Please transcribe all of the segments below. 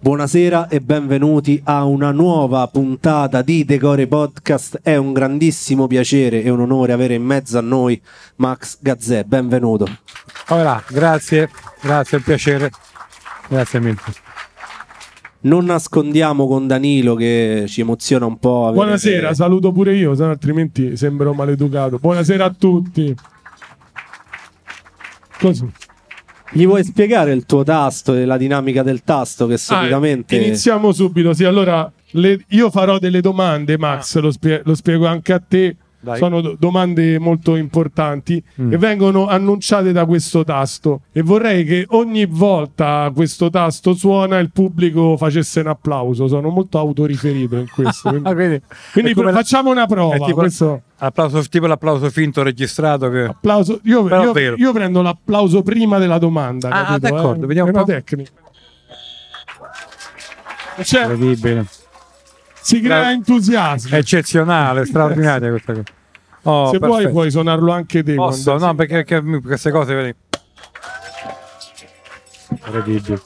Buonasera e benvenuti a una nuova puntata di Decore Podcast. È un grandissimo piacere e un onore avere in mezzo a noi Max Gazzè. Benvenuto. Ora, grazie, grazie, è un piacere. Grazie mille. Non nascondiamo con Danilo che ci emoziona un po'. Buonasera, saluto pure io, altrimenti sembro maleducato. Buonasera a tutti. Così. Gli vuoi spiegare il tuo tasto e la dinamica del tasto che solitamente... Ah, iniziamo subito, sì, allora le... io farò delle domande Max, ah. lo, spie... lo spiego anche a te dai. Sono do- domande molto importanti mm. che vengono annunciate da questo tasto e vorrei che ogni volta questo tasto suona il pubblico facesse un applauso. Sono molto autoriferito in questo. quindi, quindi, quindi per, la... facciamo una prova. Tipo, questo... applauso, tipo l'applauso finto registrato. Che... Applauso, io, io, io, prendo l'applauso prima della domanda. Ah, ah capito, d'accordo, eh? vediamo È un po'. tecnica. C'è, Incredibile si crea Tra... entusiasmo. Eccezionale, straordinaria questa cosa. Oh, Se perfetto. vuoi puoi suonarlo anche te. Posso? No, perché, perché, queste cose vedi. Incredibile.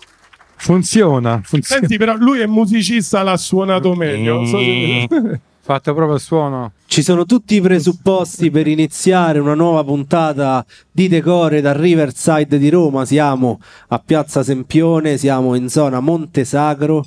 Funziona, funziona. Senti, però lui è musicista, l'ha suonato meglio. Non so se... Mm. Fatto proprio il suono. Ci sono tutti i presupposti per iniziare una nuova puntata di Decore da Riverside di Roma. Siamo a Piazza Sempione, siamo in zona Monte Sacro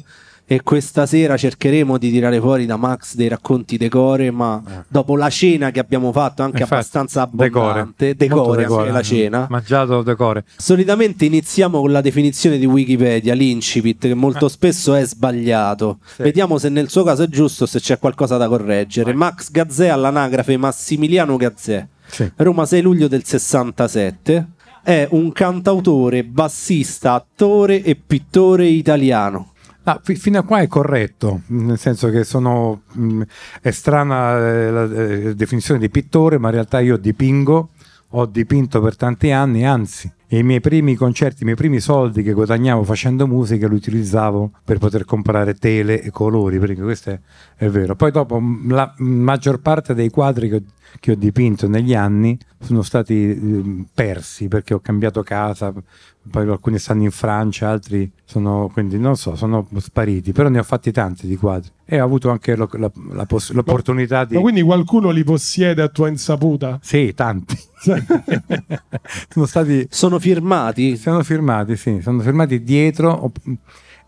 e questa sera cercheremo di tirare fuori da Max dei racconti decore, ma eh. dopo la cena che abbiamo fatto, anche Infatti, abbastanza abbondante, decore, decore anche la cena. Mangiato decore. Solitamente iniziamo con la definizione di Wikipedia, l'incipit, che molto eh. spesso è sbagliato. Sì. Vediamo se nel suo caso è giusto, se c'è qualcosa da correggere. Vai. Max Gazzè all'anagrafe Massimiliano Gazzè. Sì. Roma 6 luglio del 67 è un cantautore, bassista, attore e pittore italiano No, f- fino a qua è corretto, nel senso che sono, mh, mm, è strana eh, la eh, definizione di pittore, ma in realtà io dipingo, ho dipinto per tanti anni, anzi i miei primi concerti, i miei primi soldi che guadagnavo facendo musica li utilizzavo per poter comprare tele e colori, perché questo è, è vero. Poi dopo mm, la mm, maggior parte dei quadri che ho, che ho dipinto negli anni sono stati persi perché ho cambiato casa, poi alcuni stanno in Francia, altri sono, quindi non so, sono spariti, però ne ho fatti tanti di quadri e ho avuto anche lo, la, la poss- l'opportunità ma, di... Ma quindi qualcuno li possiede a tua insaputa? Sì, tanti. sono stati... Sono firmati? Sono firmati, sì, sono firmati dietro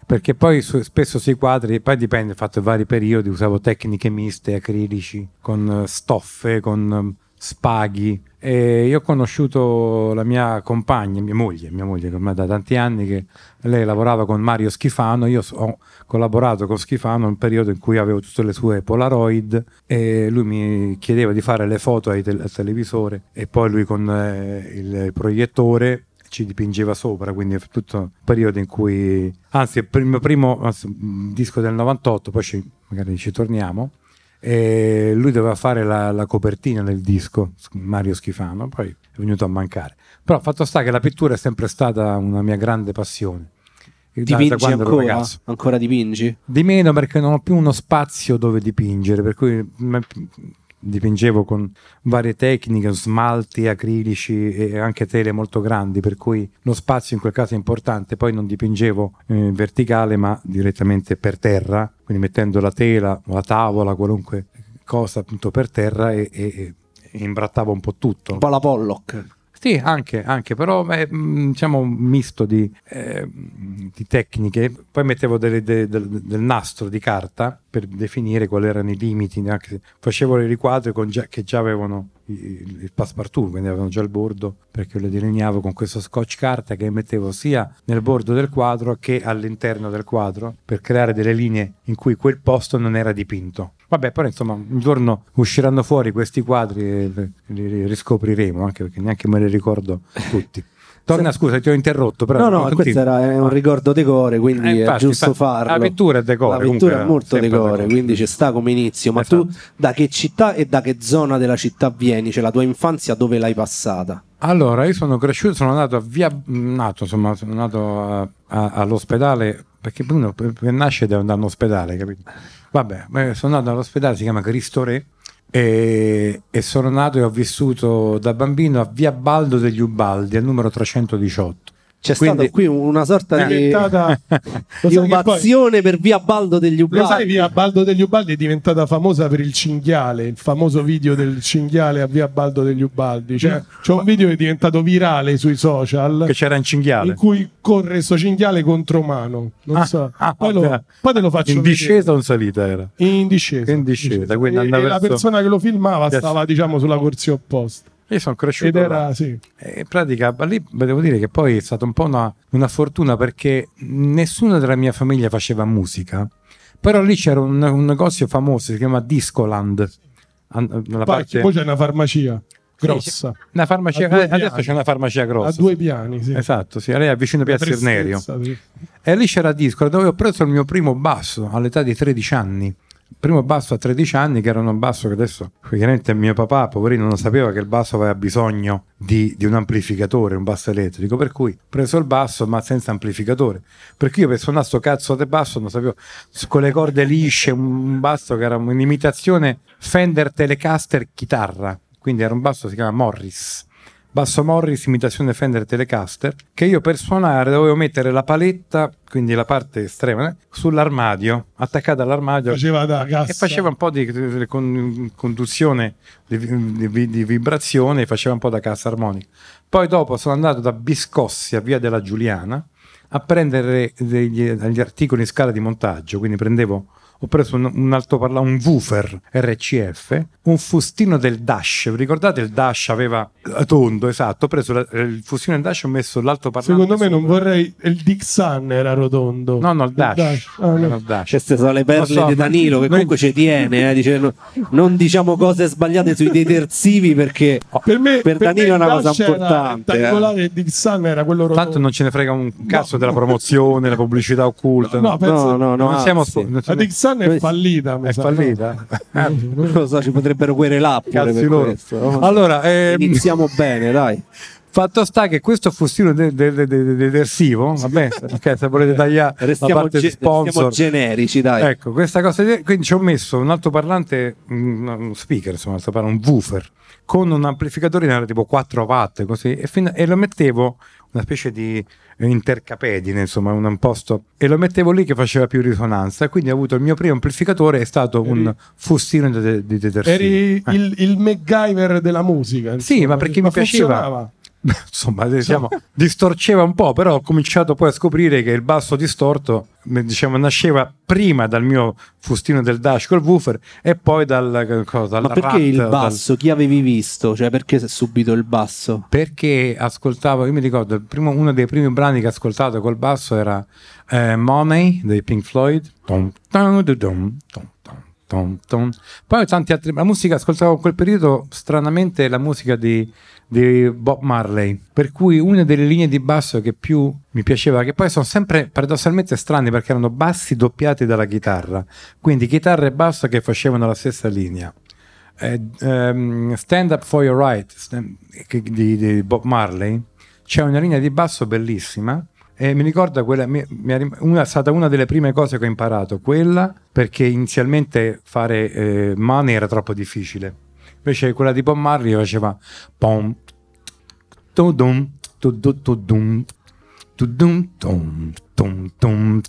perché poi spesso sui quadri, poi dipende, ho fatto vari periodi, usavo tecniche miste, acrilici, con eh, stoffe, con spaghi. E io ho conosciuto la mia compagna, mia moglie, mia moglie che ormai da tanti anni, che lei lavorava con Mario Schifano, io ho collaborato con Schifano in un periodo in cui avevo tutte le sue Polaroid e lui mi chiedeva di fare le foto te- al televisore e poi lui con eh, il proiettore ci dipingeva sopra, quindi è tutto un periodo in cui, anzi, il mio primo anzi, disco del 98, poi ci, magari ci torniamo, e lui doveva fare la, la, copertina del disco, Mario Schifano, poi è venuto a mancare. Però fatto sta che la pittura è sempre stata una mia grande passione. Dipingi da quando ancora? Ancora dipingi? Di meno perché non ho più uno spazio dove dipingere, per cui dipingevo con varie tecniche, smalti, acrilici e anche tele molto grandi, per cui lo spazio in quel caso è importante. Poi non dipingevo in eh, verticale ma direttamente per terra, quindi mettendo la tela, la tavola, qualunque cosa appunto per terra e, e, e imbrattavo un po' tutto. Un po' la Pollock. Sì, anche, anche però è mm, diciamo, un misto di, eh, di, tecniche. Poi mettevo delle, de, del, del, nastro di carta per definire quali erano i limiti. Facevo i riquadri già, che già avevano il, il passepartout, quindi avevano già il bordo, perché lo delineavo con questo scotch carta che mettevo sia nel bordo del quadro che all'interno del quadro per creare delle linee in cui quel posto non era dipinto. Vabbè, però insomma, un giorno usciranno fuori questi quadri e li riscopriremo, anche perché neanche me li ricordo tutti. Torna, scusa, ti ho interrotto. Però no, no, questo era un ricordo decore, quindi eh, infatti, è giusto infatti, farlo. La pittura è decore. La pittura è molto decore, decore, quindi ci sta come inizio. Ma esatto. tu da che città e da che zona della città vieni? Cioè la tua infanzia dove l'hai passata? Allora, io sono cresciuto, sono andato a via... Nato, insomma, sono andato a, a, all'ospedale perché Bruno nasce da, un ospedale, capito? Vabbè, sono nato all'ospedale, si chiama Cristo Re, e, e, sono nato e ho vissuto da bambino a Via Baldo degli Ubaldi, al numero 318. C'è Quindi, stata qui una sorta di, di ovazione poi, per Via Baldo degli Ubaldi. Lo sai, Via Baldo degli Ubaldi è diventata famosa per il cinghiale, il famoso video del cinghiale a Via Baldo degli Ubaldi. Cioè, c'è un video che è diventato virale sui social. Che c'era un cinghiale. In cui corre questo cinghiale contro mano. Non ah, so. Ah, poi, lo, poi, te lo faccio In vedere. discesa o in salita era? In discesa. In discesa. In discesa. E, e verso... La persona che lo filmava stava, diciamo, sulla corsia opposta. Io sono cresciuto. Ed era, sì. Eh, in pratica, lì devo dire che poi è stata un po' una, una fortuna perché nessuno della mia famiglia faceva musica. Però lì c'era un, un negozio famoso, si chiama Discoland. Poi, parte... poi c'è una farmacia grossa. Sì, una farmacia, adesso piani. c'è una farmacia grossa. A due piani, sì. Esatto, sì, lei è vicino a Piazza Irnerio. Sì. E lì c'era Discord dove ho preso il mio primo basso all'età di 13 anni primo basso a 13 anni, che era un basso che adesso chiaramente mio papà, poverino, non sapeva che il basso aveva bisogno di, di, un amplificatore, un basso elettrico, per cui ho preso il basso ma senza amplificatore. perché io per suonare sto cazzo di basso non sapevo, con le corde lisce, un basso che era un'imitazione Fender Telecaster chitarra, quindi era un basso che si chiama Morris basso Morris, imitazione Fender Telecaster, che io per suonare dovevo mettere la paletta, quindi la parte estrema, eh, sull'armadio, attaccata all'armadio. Faceva da gas. E faceva un po' di, di, di conduzione, di, di, vibrazione, faceva un po' da cassa armonica. Poi dopo sono andato da Biscossi a Via della Giuliana a prendere degli, degli articoli in scala di montaggio, quindi prendevo ho preso un, un altoparlante, un woofer RCF, un fustino del Dash. Vi ricordate il Dash aveva eh, tondo, esatto, ho preso la, il fustino del Dash e ho messo l'altoparlante. Secondo me non vorrei il Dixon era rotondo. No, no, il Dash. Il Dash. Ah, no. No, Dash. Queste sono le perle so, di Danilo che noi... comunque ci tiene, eh, dice, no, non diciamo cose sbagliate sui detersivi perché oh, per, me, per per me è una cosa importante. Era, eh. Il Dixan era quello rotondo. Tanto non ce ne frega un cazzo della promozione, la pubblicità occulta. No, no, no, no, non siamo, non siamo... San è fallita. È fallita? Eh, mm. non lo so, ci potrebbero l'app. Allora, ehm... iniziamo bene, dai. Fatto sta che questo fustino del de, de, de, detersivo, vabbè, okay, se volete tagliare restiamo, la parte ge- sponsor. generici, dai. Ecco, questa cosa, quindi ci ho messo un altoparlante, un speaker, insomma, un woofer, con un amplificatore in area tipo 4 watt, così, e, fin- e lo mettevo una specie di eh, intercapedine, insomma, un imposto, e lo mettevo lì che faceva più risonanza. Quindi ho avuto il mio primo amplificatore, è stato eri, un fustino di, de- di detersivo. Eri eh. il, il MacGyver della musica. Insomma, sì, ma perché ma mi piaceva. insomma, diciamo, distorceva un po', però ho cominciato poi a scoprire che il basso distorto diciamo, nasceva prima dal mio fustino del dash col woofer e poi dal cosa, Ma perché rat, il basso? Dal... Chi avevi visto? Cioè, perché subito il basso? Perché ascoltavo, io mi ricordo, primo, uno dei primi brani che ho ascoltato col basso era eh, Money dei Pink Floyd. Dum, dum, dum, Tom, tom. Poi tanti altri. La musica, ascoltavo in quel periodo stranamente la musica di, di, Bob Marley. Per cui una delle linee di basso che più mi piaceva, che poi sono sempre paradossalmente strane perché erano bassi doppiati dalla chitarra. Quindi chitarra e basso che facevano la stessa linea. Eh, um, stand Up for Your Right stand, di, di Bob Marley. C'è una linea di basso bellissima e mi ricordo quella, mi, mi una, è stata una delle prime cose che ho imparato, quella perché inizialmente fare eh, money era troppo difficile. Invece quella di Bob Marley faceva pom tudum tudum tudum tum tum tum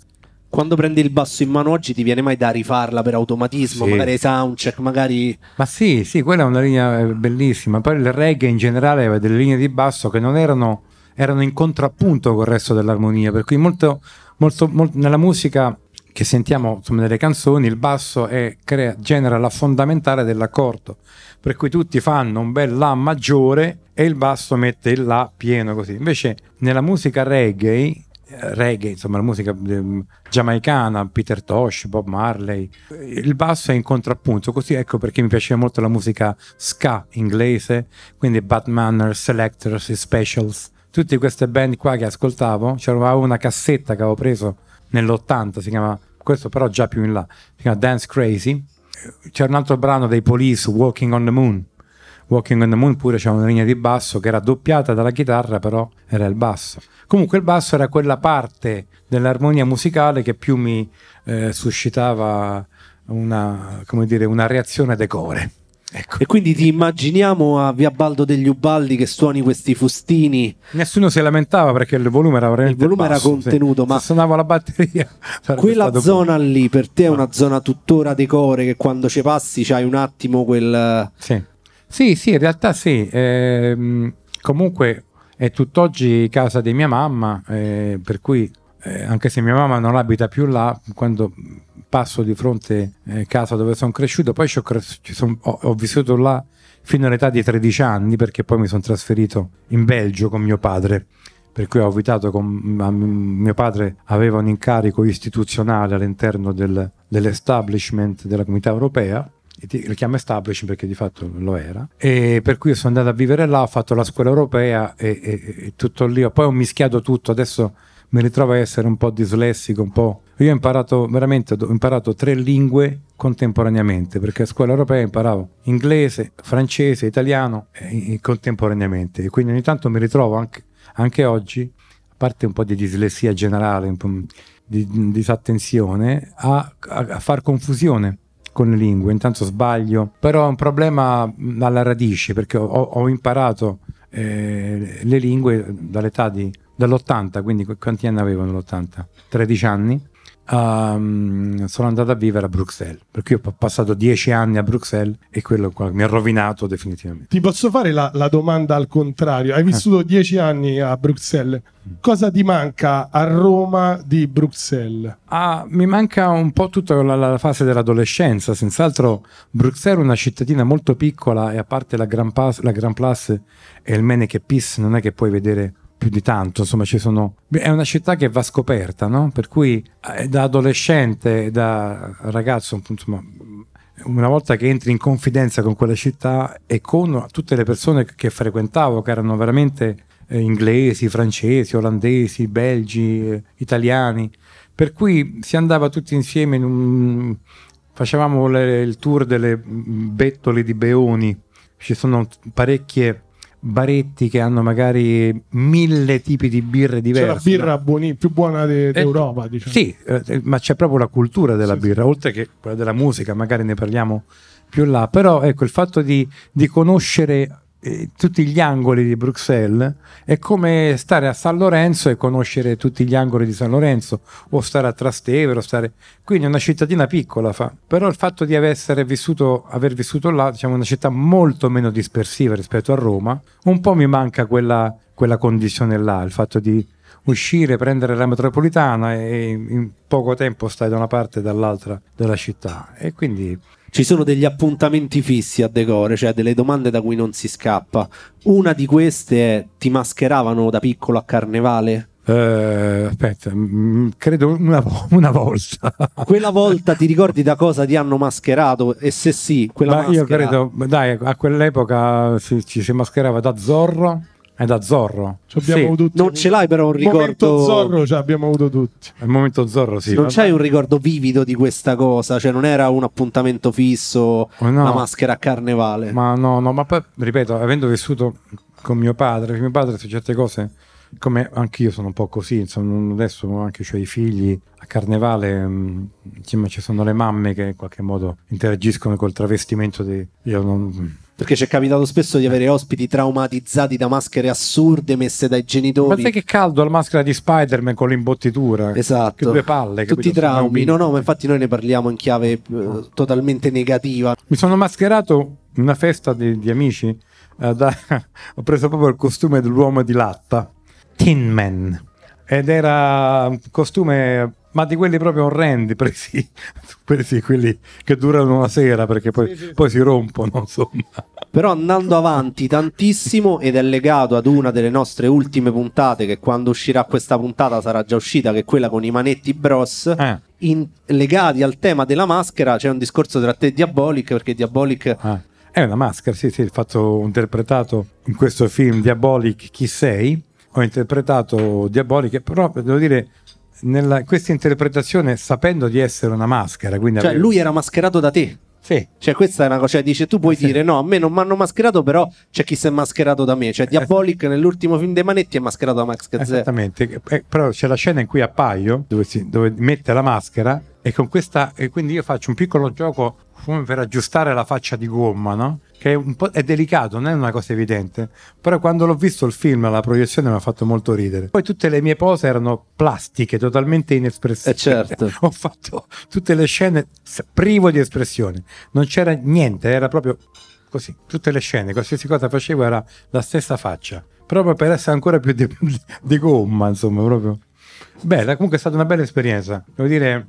quando prendi il basso in mano oggi ti viene mai da rifarla per automatismo, sì. magari soundcheck, magari... Ma sì, sì, quella è una linea eh, bellissima. Poi il reggae in generale aveva eh, delle linee di basso che non erano erano in contrappunto col resto dell'armonia, per cui molto, molto, molto nella musica che sentiamo insomma, nelle canzoni il basso è, crea, genera la fondamentale dell'accordo, per cui tutti fanno un bel La maggiore e il basso mette il La pieno così. Invece nella musica reggae eh, reggae, insomma la musica eh, giamaicana, Peter Tosh, Bob Marley, il basso è in contrappunto, così ecco perché mi piaceva molto la musica ska inglese, quindi Batman, Selectors, Specials, tutte queste band qua che ascoltavo, c'era una cassetta che avevo preso nell'80, si chiama, questo però già più in là, si chiama Dance Crazy, c'era un altro brano dei Police, Walking on the Moon, Walking on the Moon pure c'era una linea di basso che era doppiata dalla chitarra, però era il basso. Comunque il basso era quella parte dell'armonia musicale che più mi eh, suscitava una, dire, una reazione decore. Ecco. E quindi ti immaginiamo a Via Baldo degli Ubaldi che suoni questi fustini. Nessuno si lamentava perché il volume era veramente Il volume basso, era contenuto, sì. ma Se suonava la batteria. Quella zona più. lì per te è ah. una zona tuttora decore che quando ci passi c'hai un attimo quel Sì. Sì, sì, in realtà sì. Eh, comunque è tutt'oggi casa di mia mamma, eh, per cui eh, anche se mia mamma non abita più là, quando passo di fronte a eh, casa dove sono cresciuto, poi cres son, ho, ho, vissuto là fino all'età di 13 anni perché poi mi sono trasferito in Belgio con mio padre. Per cui ho abitato con mio padre, aveva un incarico istituzionale all'interno del, dell'establishment della comunità europea lo chiama establishment perché di fatto lo era e per cui sono andato a vivere là ho fatto la scuola europea e, e, e tutto lì poi ho mischiato tutto adesso mi ritrovo a essere un po' dislessico, un po'... Io ho imparato veramente, ho imparato tre lingue contemporaneamente, perché a scuola europea imparavo inglese, francese, italiano eh, contemporaneamente. E quindi ogni tanto mi ritrovo anche, anche oggi, a parte un po' di dislessia generale, un po' di, di disattenzione, a, a, a far confusione con le lingue, intanto sbaglio, però è un problema alla radice perché ho, ho imparato eh, le lingue dall'età di dall'80, quindi quanti anni avevo nell'80? 13 anni. Um, sono andato a vivere a Bruxelles, per cui ho passato dieci anni a Bruxelles e quello mi ha rovinato definitivamente. Ti posso fare la, la domanda al contrario? Hai vissuto eh. dieci anni a Bruxelles, mm. cosa ti manca a Roma di Bruxelles? Ah, mi manca un po' tutta la, la fase dell'adolescenza, senz'altro Bruxelles è una cittadina molto piccola e a parte la Grand, Pas- la Grand Place e il Meneke Peace non è che puoi vedere più di tanto, insomma ci sono... È una città che va scoperta, no? Per cui eh, da adolescente, da ragazzo, insomma, una volta che entri in confidenza con quella città e con tutte le persone che frequentavo, che erano veramente eh, inglesi, francesi, olandesi, belgi, eh, italiani, per cui si andava tutti insieme, in un... facevamo le, il tour delle bettole mm, mm, di Beoni, ci sono parecchie baretti che hanno magari mille tipi di birre diverse. C'è la birra buoni, più buona de, eh, d'Europa, eh, diciamo. Sì, eh, ma c'è proprio la cultura della sì, birra, sì. oltre che quella della musica, magari ne parliamo più là. Però ecco, il fatto di, di conoscere eh, tutti gli angoli di Bruxelles è come stare a San Lorenzo e conoscere tutti gli angoli di San Lorenzo o stare a Trastevere o stare... quindi è una cittadina piccola fa. però il fatto di aver vissuto, aver vissuto là diciamo una città molto meno dispersiva rispetto a Roma un po' mi manca quella, quella condizione là il fatto di uscire, prendere la metropolitana e in poco tempo stai da una parte e dall'altra della città. E quindi ci sono degli appuntamenti fissi a decore, cioè delle domande da cui non si scappa. Una di queste è: ti mascheravano da piccolo a carnevale? Uh, aspetta, credo una, una, volta. quella volta ti ricordi da cosa ti hanno mascherato? E se sì, quella Ma maschera... io credo, dai, a quell'epoca ci, ci si mascherava da Zorro è da Zorro. Sì. Non ce l'hai però un ricordo. Momento Zorro ci abbiamo avuto tutti. È il momento Zorro, sì. Non c'hai un ricordo vivido di questa cosa, cioè non era un appuntamento fisso, oh, no. la maschera a carnevale. Ma no, no, ma poi ripeto, avendo vissuto con mio padre, mio padre su certe cose come anch'io sono un po' così, insomma, adesso anche ho i figli a carnevale, mm, insomma, ci sono le mamme che in qualche modo interagiscono col travestimento di... Io non perché ci è capitato spesso di avere ospiti traumatizzati da maschere assurde messe dai genitori. Guarda che caldo la maschera di Spider-Man con l'imbottitura. Esatto. Che due palle. Tutti capito? traumi. No, no, ma infatti noi ne parliamo in chiave uh, totalmente negativa. Mi sono mascherato in una festa di, di amici. Uh, da, ho preso proprio il costume dell'uomo di latta. Tin Man ed era un costume ma di quelli proprio orrendi, presi, presi quelli che durano una sera perché poi, sì, sì, sì. si rompono. Insomma. Però andando avanti tantissimo ed è legato ad una delle nostre ultime puntate, che quando uscirà questa puntata sarà già uscita, che è quella con i manetti bros. Eh. In, legati al tema della maschera c'è un discorso tra te e Diabolic perché Diabolic eh. È una maschera, sì, sì, il fatto ho interpretato in questo film Diabolic Chi sei? Ho interpretato Diabolic, però devo dire nella, questa interpretazione sapendo di essere una maschera. Quindi cioè, avevo... lui era mascherato da te. Sì. Cioè, questa è una cosa. Cioè, dice: tu puoi eh, sì. dire no, a me non mi hanno mascherato, però c'è chi si è mascherato da me. Cioè, eh, Diabolic nell'ultimo film dei Manetti è mascherato da Max Gazzè. Esattamente. Eh, però c'è la scena in cui appaio, dove, si, dove mette la maschera, e con questa. E quindi io faccio un piccolo gioco come per aggiustare la faccia di gomma, no? che è, un è, delicato, non è una cosa evidente, però quando l'ho visto il film alla proiezione mi ha fatto molto ridere. Poi tutte le mie pose erano plastiche, totalmente inespressive. Eh certo. Ho fatto tutte le scene privo di espressione, non c'era niente, era proprio così, tutte le scene, qualsiasi cosa facevo era la stessa faccia, proprio per essere ancora più di, di gomma, insomma, proprio. Bella, comunque è stata una bella esperienza. Devo dire,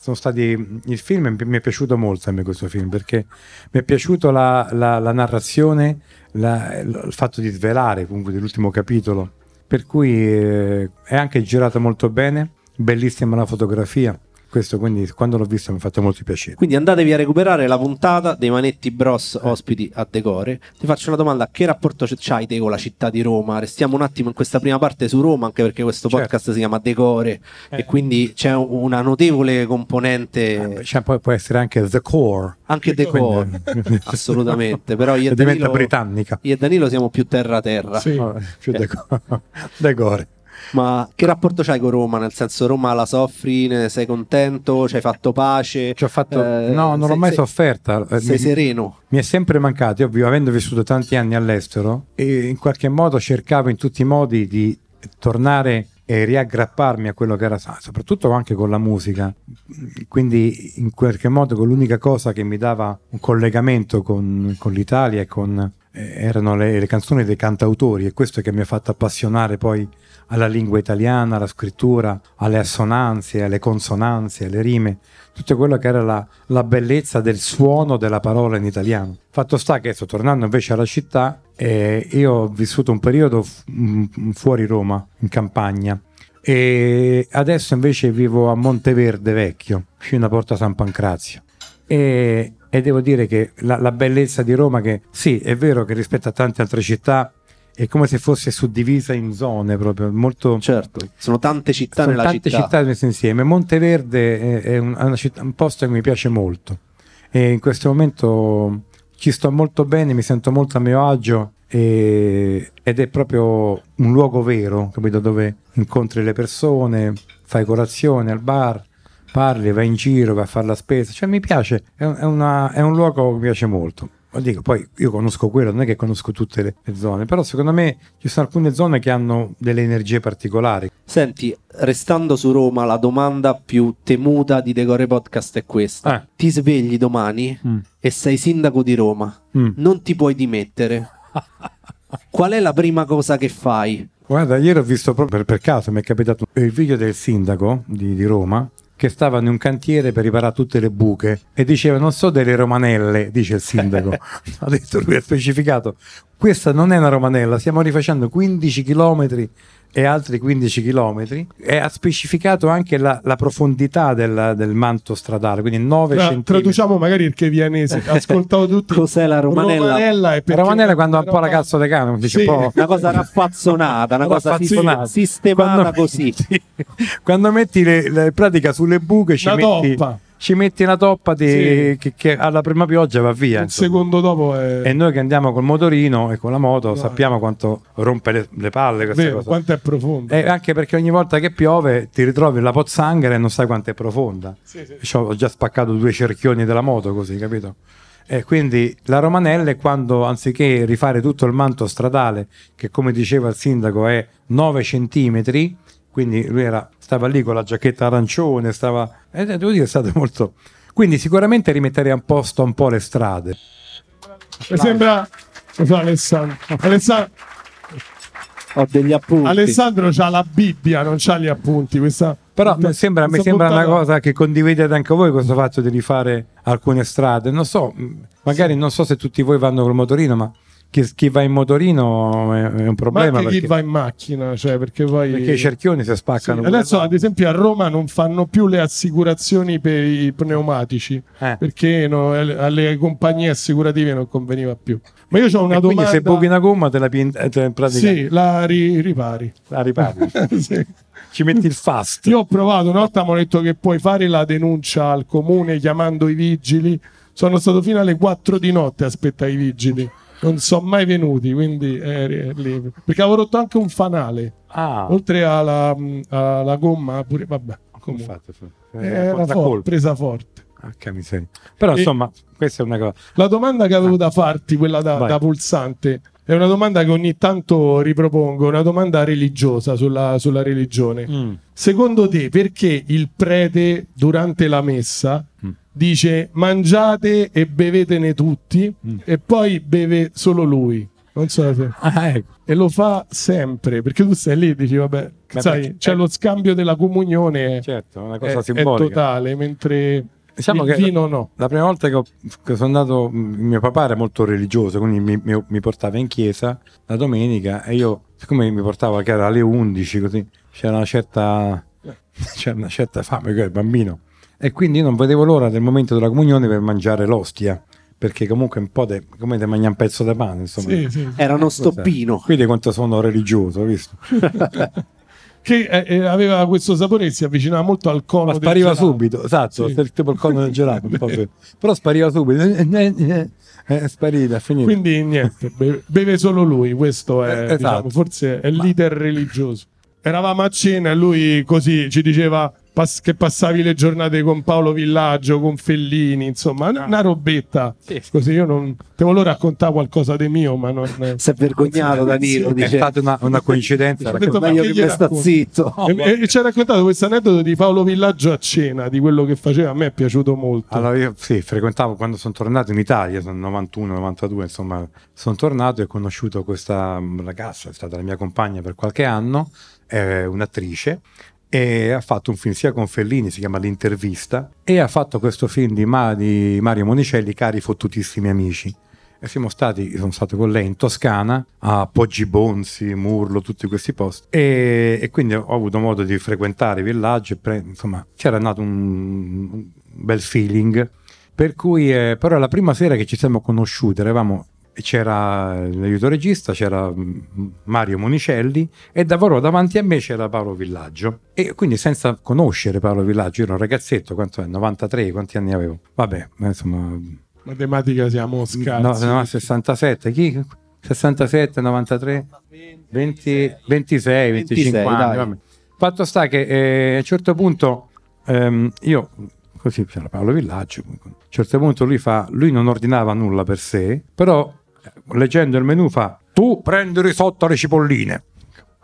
sono stati il film mi è piaciuto molto a me questo film perché mi è piaciuto la, la, la narrazione la, il fatto di svelare comunque dell'ultimo capitolo per cui eh, è anche girato molto bene bellissima la fotografia questo quindi quando l'ho visto mi ha fatto molto piacere. Quindi andatevi a recuperare la puntata dei Manetti Bros eh. ospiti a Decore. Ti faccio una domanda, che rapporto c'hai te con la città di Roma? Restiamo un attimo in questa prima parte su Roma, anche perché questo certo. podcast si chiama Decore eh. e quindi c'è una notevole componente... cioè, poi può essere anche The Core. Anche The, the Core, core. Eh. assolutamente. Però io e, Danilo, britannica. io e Danilo siamo più terra-terra. Sì, eh. più The Core. Ma che rapporto c'hai con Roma? Nel senso, Roma la soffri, ne sei contento, ci hai fatto pace? Ci ho fatto... Eh, no, non sei, l'ho mai sei, sofferta. Eh, sei mi, sereno? Mi è sempre mancato, io avendo vissuto tanti anni all'estero, e in qualche modo cercavo in tutti i modi di tornare e riaggrapparmi a quello che era soprattutto anche con la musica. Quindi in qualche modo con l'unica cosa che mi dava un collegamento con, con l'Italia e con, eh, erano le, le, canzoni dei cantautori e questo che mi ha fatto appassionare poi alla lingua italiana, alla scrittura, alle assonanze, alle consonanze, alle rime, tutto quello che era la, la bellezza del suono della parola in italiano. Fatto sta che sto tornando invece alla città eh, io ho vissuto un periodo mm, mm, fuori Roma, in campagna, e adesso invece vivo a Monteverde Vecchio, fino a Porta San Pancrazio. E, e devo dire che la, la, bellezza di Roma, che sì, è vero che rispetto a tante altre città è come se fosse suddivisa in zone proprio molto certo sono tante città sono nella tante città. città messe insieme Monteverde è, un, città, un posto che mi piace molto e in questo momento ci sto molto bene mi sento molto a mio agio e, ed è proprio un luogo vero capito dove incontri le persone fai colazione al bar parli vai in giro vai a fare la spesa cioè mi piace è, una, è un luogo che mi piace molto dico, poi io conosco quello, non è che conosco tutte le, le zone, però secondo me ci sono alcune zone che hanno delle energie particolari. Senti, restando su Roma, la domanda più temuta di Decore Podcast è questa. Eh. Ti svegli domani mm. e sei sindaco di Roma, mm. non ti puoi dimettere. Qual è la prima cosa che fai? Guarda, ieri ho visto proprio per, per caso, mi è capitato il video del sindaco di, di Roma che stava in un cantiere per riparare tutte le buche e diceva non so delle romanelle, dice il sindaco, ha detto lui, ha specificato, questa non è una romanella, stiamo rifacendo 15 chilometri e altri 15 km e ha specificato anche la, la profondità del, del, manto stradale, quindi 9 Tra, cm. Traduciamo magari il vianese, ascoltavo tutti. Cos'è la romanella? Romanella, è romanella quando ha un po' la cazzo di cane, dice sì. po'... Boh. una cosa raffazzonata, una cosa raffazzonata. sistemata quando, così. Sì. Quando metti le, le pratica sulle buche ci una metti... Toppa ci metti una toppa di, sì. che, che, alla prima pioggia va via. Un secondo dopo è... E noi che andiamo col motorino e con la moto no, sappiamo quanto rompe le, le palle questa Vero, cosa. Quanto è profonda. E eh, anche perché ogni volta che piove ti ritrovi la pozzanghera e non sai quanto è profonda. Sì, sì. Ho già spaccato due cerchioni della moto così, capito? E quindi la Romanella è quando anziché rifare tutto il manto stradale, che come diceva il sindaco è 9 centimetri, quindi lui era, stava lì con la giacchetta arancione, stava... Eh, devo dire è stato molto... Quindi sicuramente rimetterei a posto un po' le strade. Mi sembra... Alessandro. Alessandro. Ho degli appunti. Alessandro ha la Bibbia, non ha gli appunti. Questa... Però mi sembra, mi sembra una cosa che condividete anche voi questo fatto di rifare alcune strade. Non so, mm, magari sì. non so se tutti voi vanno col motorino, ma che, chi va in motorino è, è un problema. Ma anche perché... chi va in macchina, cioè perché poi. Perché i cerchioni si spaccano. Sì, adesso, ad esempio, a Roma non fanno più le assicurazioni per i pneumatici eh. perché no, alle compagnie assicurative non conveniva più. Ma io ho una e domanda. se buchi una gomma, te la pinta, eh, Sì, la ri- ripari. La ripari. sì. Ci metti il fast. Io ho provato una volta, mi hanno detto che puoi fare la denuncia al comune chiamando i vigili. Sono stato fino alle 4 di notte a aspettare i vigili non sono mai venuti, quindi eh, lì. perché avevo rotto anche un fanale, ah. oltre alla, mm, alla, gomma, pure, vabbè, come fate? Eh, era for- presa forte. Ah, Però e insomma, questa è una cosa. La domanda che avevo ah. da farti, quella da, da, pulsante, è una domanda che ogni tanto ripropongo, una domanda religiosa sulla, sulla religione. Mm. Secondo te, perché il prete durante la messa mm dice mangiate e bevetene tutti mm. e poi beve solo lui. Non so se... Ah, ecco. E lo fa sempre, perché tu stai lì e dici, vabbè, Beh, sai, cioè, c'è è... lo eh, scambio della comunione. Eh, certo, una cosa è, simbolica. È totale, mentre diciamo il vino no. La prima volta che, ho, che, sono andato, mm, mio papà era molto religioso, quindi mi, mi, mi, portava in chiesa la domenica e io, siccome mi portava che era alle 11 così, c'era una certa, eh. c'era una certa fame, che il bambino e quindi io non vedevo l'ora del momento della comunione per mangiare l'ostia perché comunque un po' de, come te mangia un pezzo di pane insomma sì, sì, era uno stoppino quindi quanto sono religioso visto che eh, eh, aveva questo sapore si avvicinava molto al cono ma spariva subito esatto sì. tipo il cono del gelato per... però spariva subito eh, è sparita, finita. Quindi niente, beve, solo lui, questo è, eh, diciamo, esatto. diciamo, forse è il leader Ma... religioso. Eravamo a cena e lui così ci diceva pass- che passavi le giornate con Paolo Villaggio, con Fellini, insomma, una, ah. una robetta. Sì, Così io non te volevo raccontare qualcosa di mio, ma non si è vergognato Danilo, dice. è stata una, una coincidenza, Ho detto, meglio io che sta zitto. Oh, e, e, e ci ha raccontato questo aneddoto di Paolo Villaggio a cena, di quello che faceva, a me è piaciuto molto. Allora io sì, frequentavo quando sono tornato in Italia, sono 91-92, insomma, sono tornato e ho conosciuto questa mm, ragazza, è stata la mia compagna per qualche anno, è un'attrice e ha fatto un film sia con Fellini, si chiama L'intervista, e ha fatto questo film di, Ma, di Mario Monicelli, Cari fottutissimi amici. E siamo stati, sono stato con lei in Toscana, a Poggi Bonzi, Murlo, tutti questi posti. E, e, quindi ho avuto modo di frequentare i villaggi, pre, insomma, c'era nato un, un bel feeling. Per cui, eh, però, la prima sera che ci siamo conosciuti, eravamo c'era l'aiuto regista, c'era Mario Monicelli e davvero davanti a me c'era Paolo Villaggio. E quindi senza conoscere Paolo Villaggio, ero un ragazzetto, quanto è? 93, quanti anni avevo? Vabbè, insomma... Matematica siamo scarsi. No, no 67, chi? 67, 93, 20, 26, 25 anni. Fatto sta che eh, a un certo punto ehm, io così c'era Paolo Villaggio. A un certo punto lui fa, lui non ordinava nulla per sé, però leggendo il menu fa tu prendi risotto alle cipolline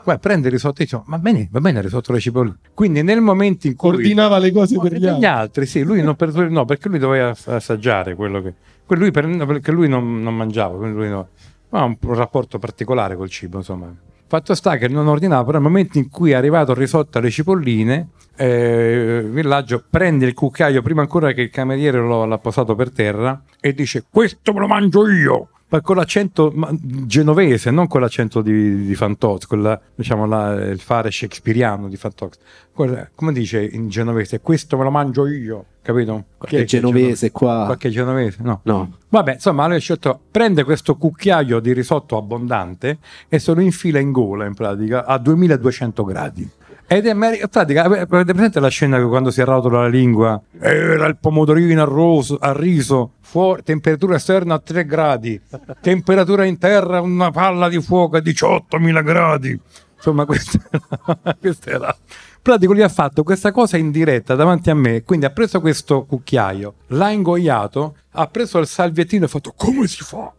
qua prende il risotto e dice va bene, va bene il risotto alle cipolline quindi nel momento in cui ordinava le cose per gli altri, altri sì, lui non per, no, perché lui doveva assaggiare quello che lui per, perché lui non, non mangiava lui no, ha un, un, rapporto particolare col cibo insomma fatto sta che non ordinava però nel momento in cui è arrivato il risotto alle cipolline eh, il villaggio prende il cucchiaio prima ancora che il cameriere lo, l'ha posato per terra e dice questo me lo mangio io con l'accento genovese, non con l'accento di, di Fantozzi, con la, diciamo, la, il fare shakespeariano di Fantox. come dice in genovese, questo me lo mangio io, capito? Qualche che, genovese qua. Qualche genovese, no. no. Vabbè, insomma, lui ha scelto, prende questo cucchiaio di risotto abbondante e se lo infila in gola, in pratica, a 2200 gradi. Ed è mer- pratica, eh, avete presente la scena che quando si arrotola la lingua era il pomodorino a, roso, a riso, fuori, temperatura esterna a 3 gradi, temperatura interna una palla di fuoco a 18.000 gradi. Insomma, questa era, questa era. Pratico gli ha fatto questa cosa in diretta davanti a me, quindi ha preso questo cucchiaio, l'ha ingoiato, ha preso il salviettino e ha fatto come si fa?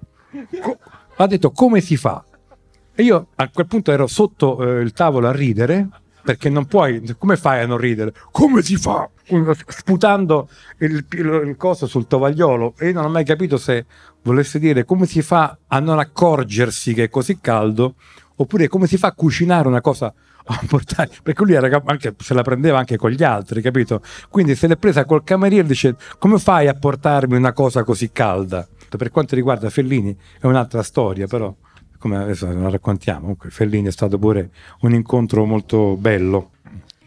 Co- ha detto come si fa? E io a quel punto ero sotto eh, il tavolo a ridere perché non puoi, come fai a non ridere? Come si fa? Sputando il, il, il coso sul tovagliolo e io non ho mai capito se volesse dire come si fa a non accorgersi che è così caldo oppure come si fa a cucinare una cosa portare, perché lui era, anche, se la prendeva anche con gli altri, capito? Quindi se l'è presa col cameriere dice come fai a portarmi una cosa così calda? Per quanto riguarda Fellini è un'altra storia però come adesso la raccontiamo, comunque Fellini è stato pure un incontro molto bello.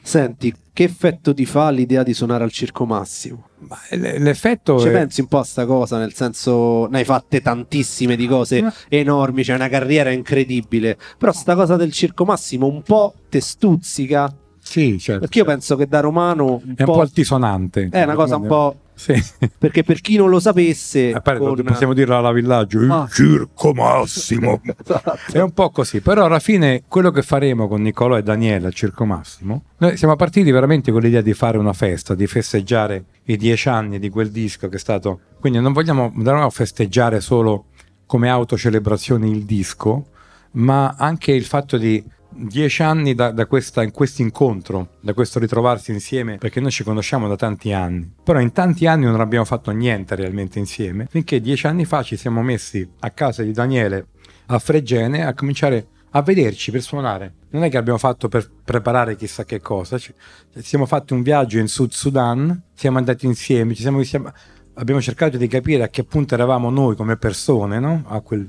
Senti, che effetto ti fa l'idea di suonare al Circo Massimo? l'effetto... Ci è... pensi un po' a sta cosa, nel senso, ne hai fatte tantissime di cose enormi, c'è cioè una carriera incredibile, però sta cosa del Circo Massimo un po' te stuzzica. Sì, certo. Perché io penso che da romano... Un è po'... un po' altisonante. È una cosa un po' Sì. Perché per chi non lo sapesse, Appare, eh, con... possiamo dirlo alla villaggio: ah. il circo massimo. esatto. È un po' così, però alla fine quello che faremo con Niccolò e Daniele al circo massimo, noi siamo partiti veramente con l'idea di fare una festa, di festeggiare i dieci anni di quel disco che è stato. Quindi non vogliamo, non vogliamo festeggiare solo come autocelebrazione il disco, ma anche il fatto di dieci anni da, da questo incontro, da questo ritrovarsi insieme, perché noi ci conosciamo da tanti anni, però in tanti anni non abbiamo fatto niente realmente insieme, finché dieci anni fa ci siamo messi a casa di Daniele a Fregene a cominciare a vederci per suonare. Non è che abbiamo fatto per preparare chissà che cosa, ci siamo fatti un viaggio in Sud Sudan, siamo andati insieme, siamo, siamo, abbiamo cercato di capire a che punto eravamo noi come persone, no? a quel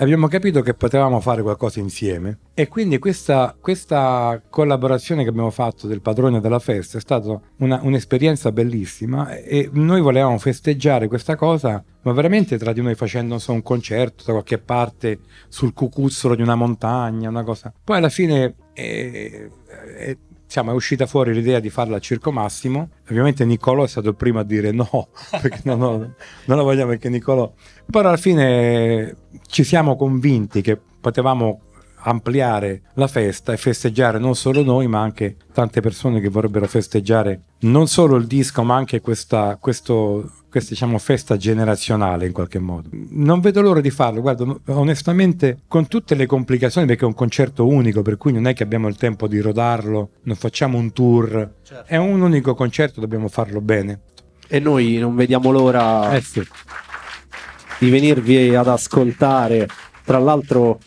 abbiamo capito che potevamo fare qualcosa insieme e quindi questa, questa collaborazione che abbiamo fatto del padrone della festa è stata una, un'esperienza bellissima e noi volevamo festeggiare questa cosa ma veramente tra di noi facendo so, un concerto da qualche parte sul cucuzzolo di una montagna, una cosa. Poi alla fine eh, eh, insomma, cioè, è uscita fuori l'idea di farla al Circo Massimo. Ovviamente Niccolo è stato il primo a dire no, perché non, ho, non la vogliamo perché Niccolo... Però alla fine ci siamo convinti che potevamo ampliare la festa e festeggiare non solo noi ma anche tante persone che vorrebbero festeggiare non solo il disco ma anche questa, questo questa diciamo, festa generazionale in qualche modo. Non vedo l'ora di farlo, guardo, onestamente con tutte le complicazioni perché è un concerto unico, per cui non è che abbiamo il tempo di rodarlo, non facciamo un tour, certo. è un unico concerto, dobbiamo farlo bene. E noi non vediamo l'ora eh sì. di venirvi ad ascoltare. Tra l'altro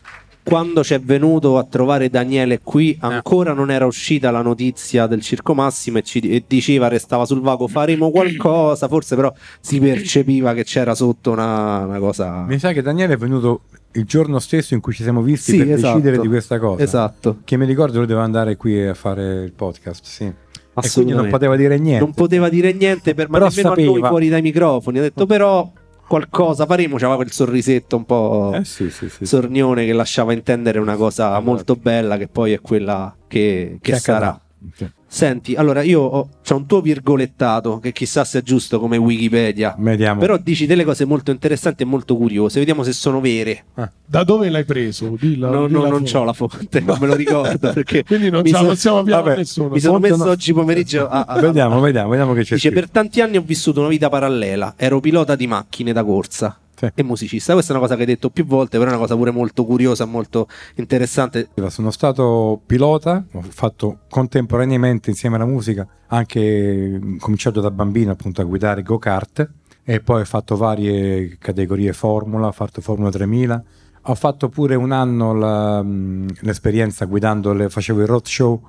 quando ci è venuto a trovare Daniele qui eh. ancora non era uscita la notizia del Circo Massimo e, ci, e diceva, restava sul vago, faremo qualcosa, forse però si percepiva che c'era sotto una, una cosa... Mi sa che Daniele è venuto il giorno stesso in cui ci siamo visti sì, per esatto, decidere di questa cosa. Esatto. Che mi ricordo lui doveva andare qui a fare il podcast, sì. E quindi non poteva dire niente. Non poteva dire niente per ma però nemmeno sapeva. a noi fuori dai microfoni. Ha detto però qualcosa faremo, c'aveva quel sorrisetto un po' eh sì, sì, sì, sornione che lasciava intendere una cosa esatto. molto bella che poi è quella che, che, che sarà. Okay. Senti, allora io ho, c'è un tuo virgolettato che chissà se è giusto come Wikipedia. Vediamo. Però dici delle cose molto interessanti e molto curiose. Vediamo se sono vere. Ah, da dove l'hai preso? Dilla, no, dilla no, non ho la fonte, non me lo ricordo. Quindi non ce la possiamo avviare nessuno. Mi sono messo no. oggi pomeriggio a, a, Vediamo, vediamo, vediamo che c'è. Dice: scritto. Per tanti anni ho vissuto una vita parallela. Ero pilota di macchine da corsa sì. e musicista. Questa è una cosa che hai detto più volte, però è una cosa pure molto curiosa, molto interessante. Sono stato pilota, ho fatto contemporaneamente insieme alla musica, anche mm, cominciato da bambino appunto a guidare go-kart e poi ho fatto varie categorie Formula, ho fatto Formula 3000, ho fatto pure un anno la, mm, l'esperienza guidando, le, facevo il show,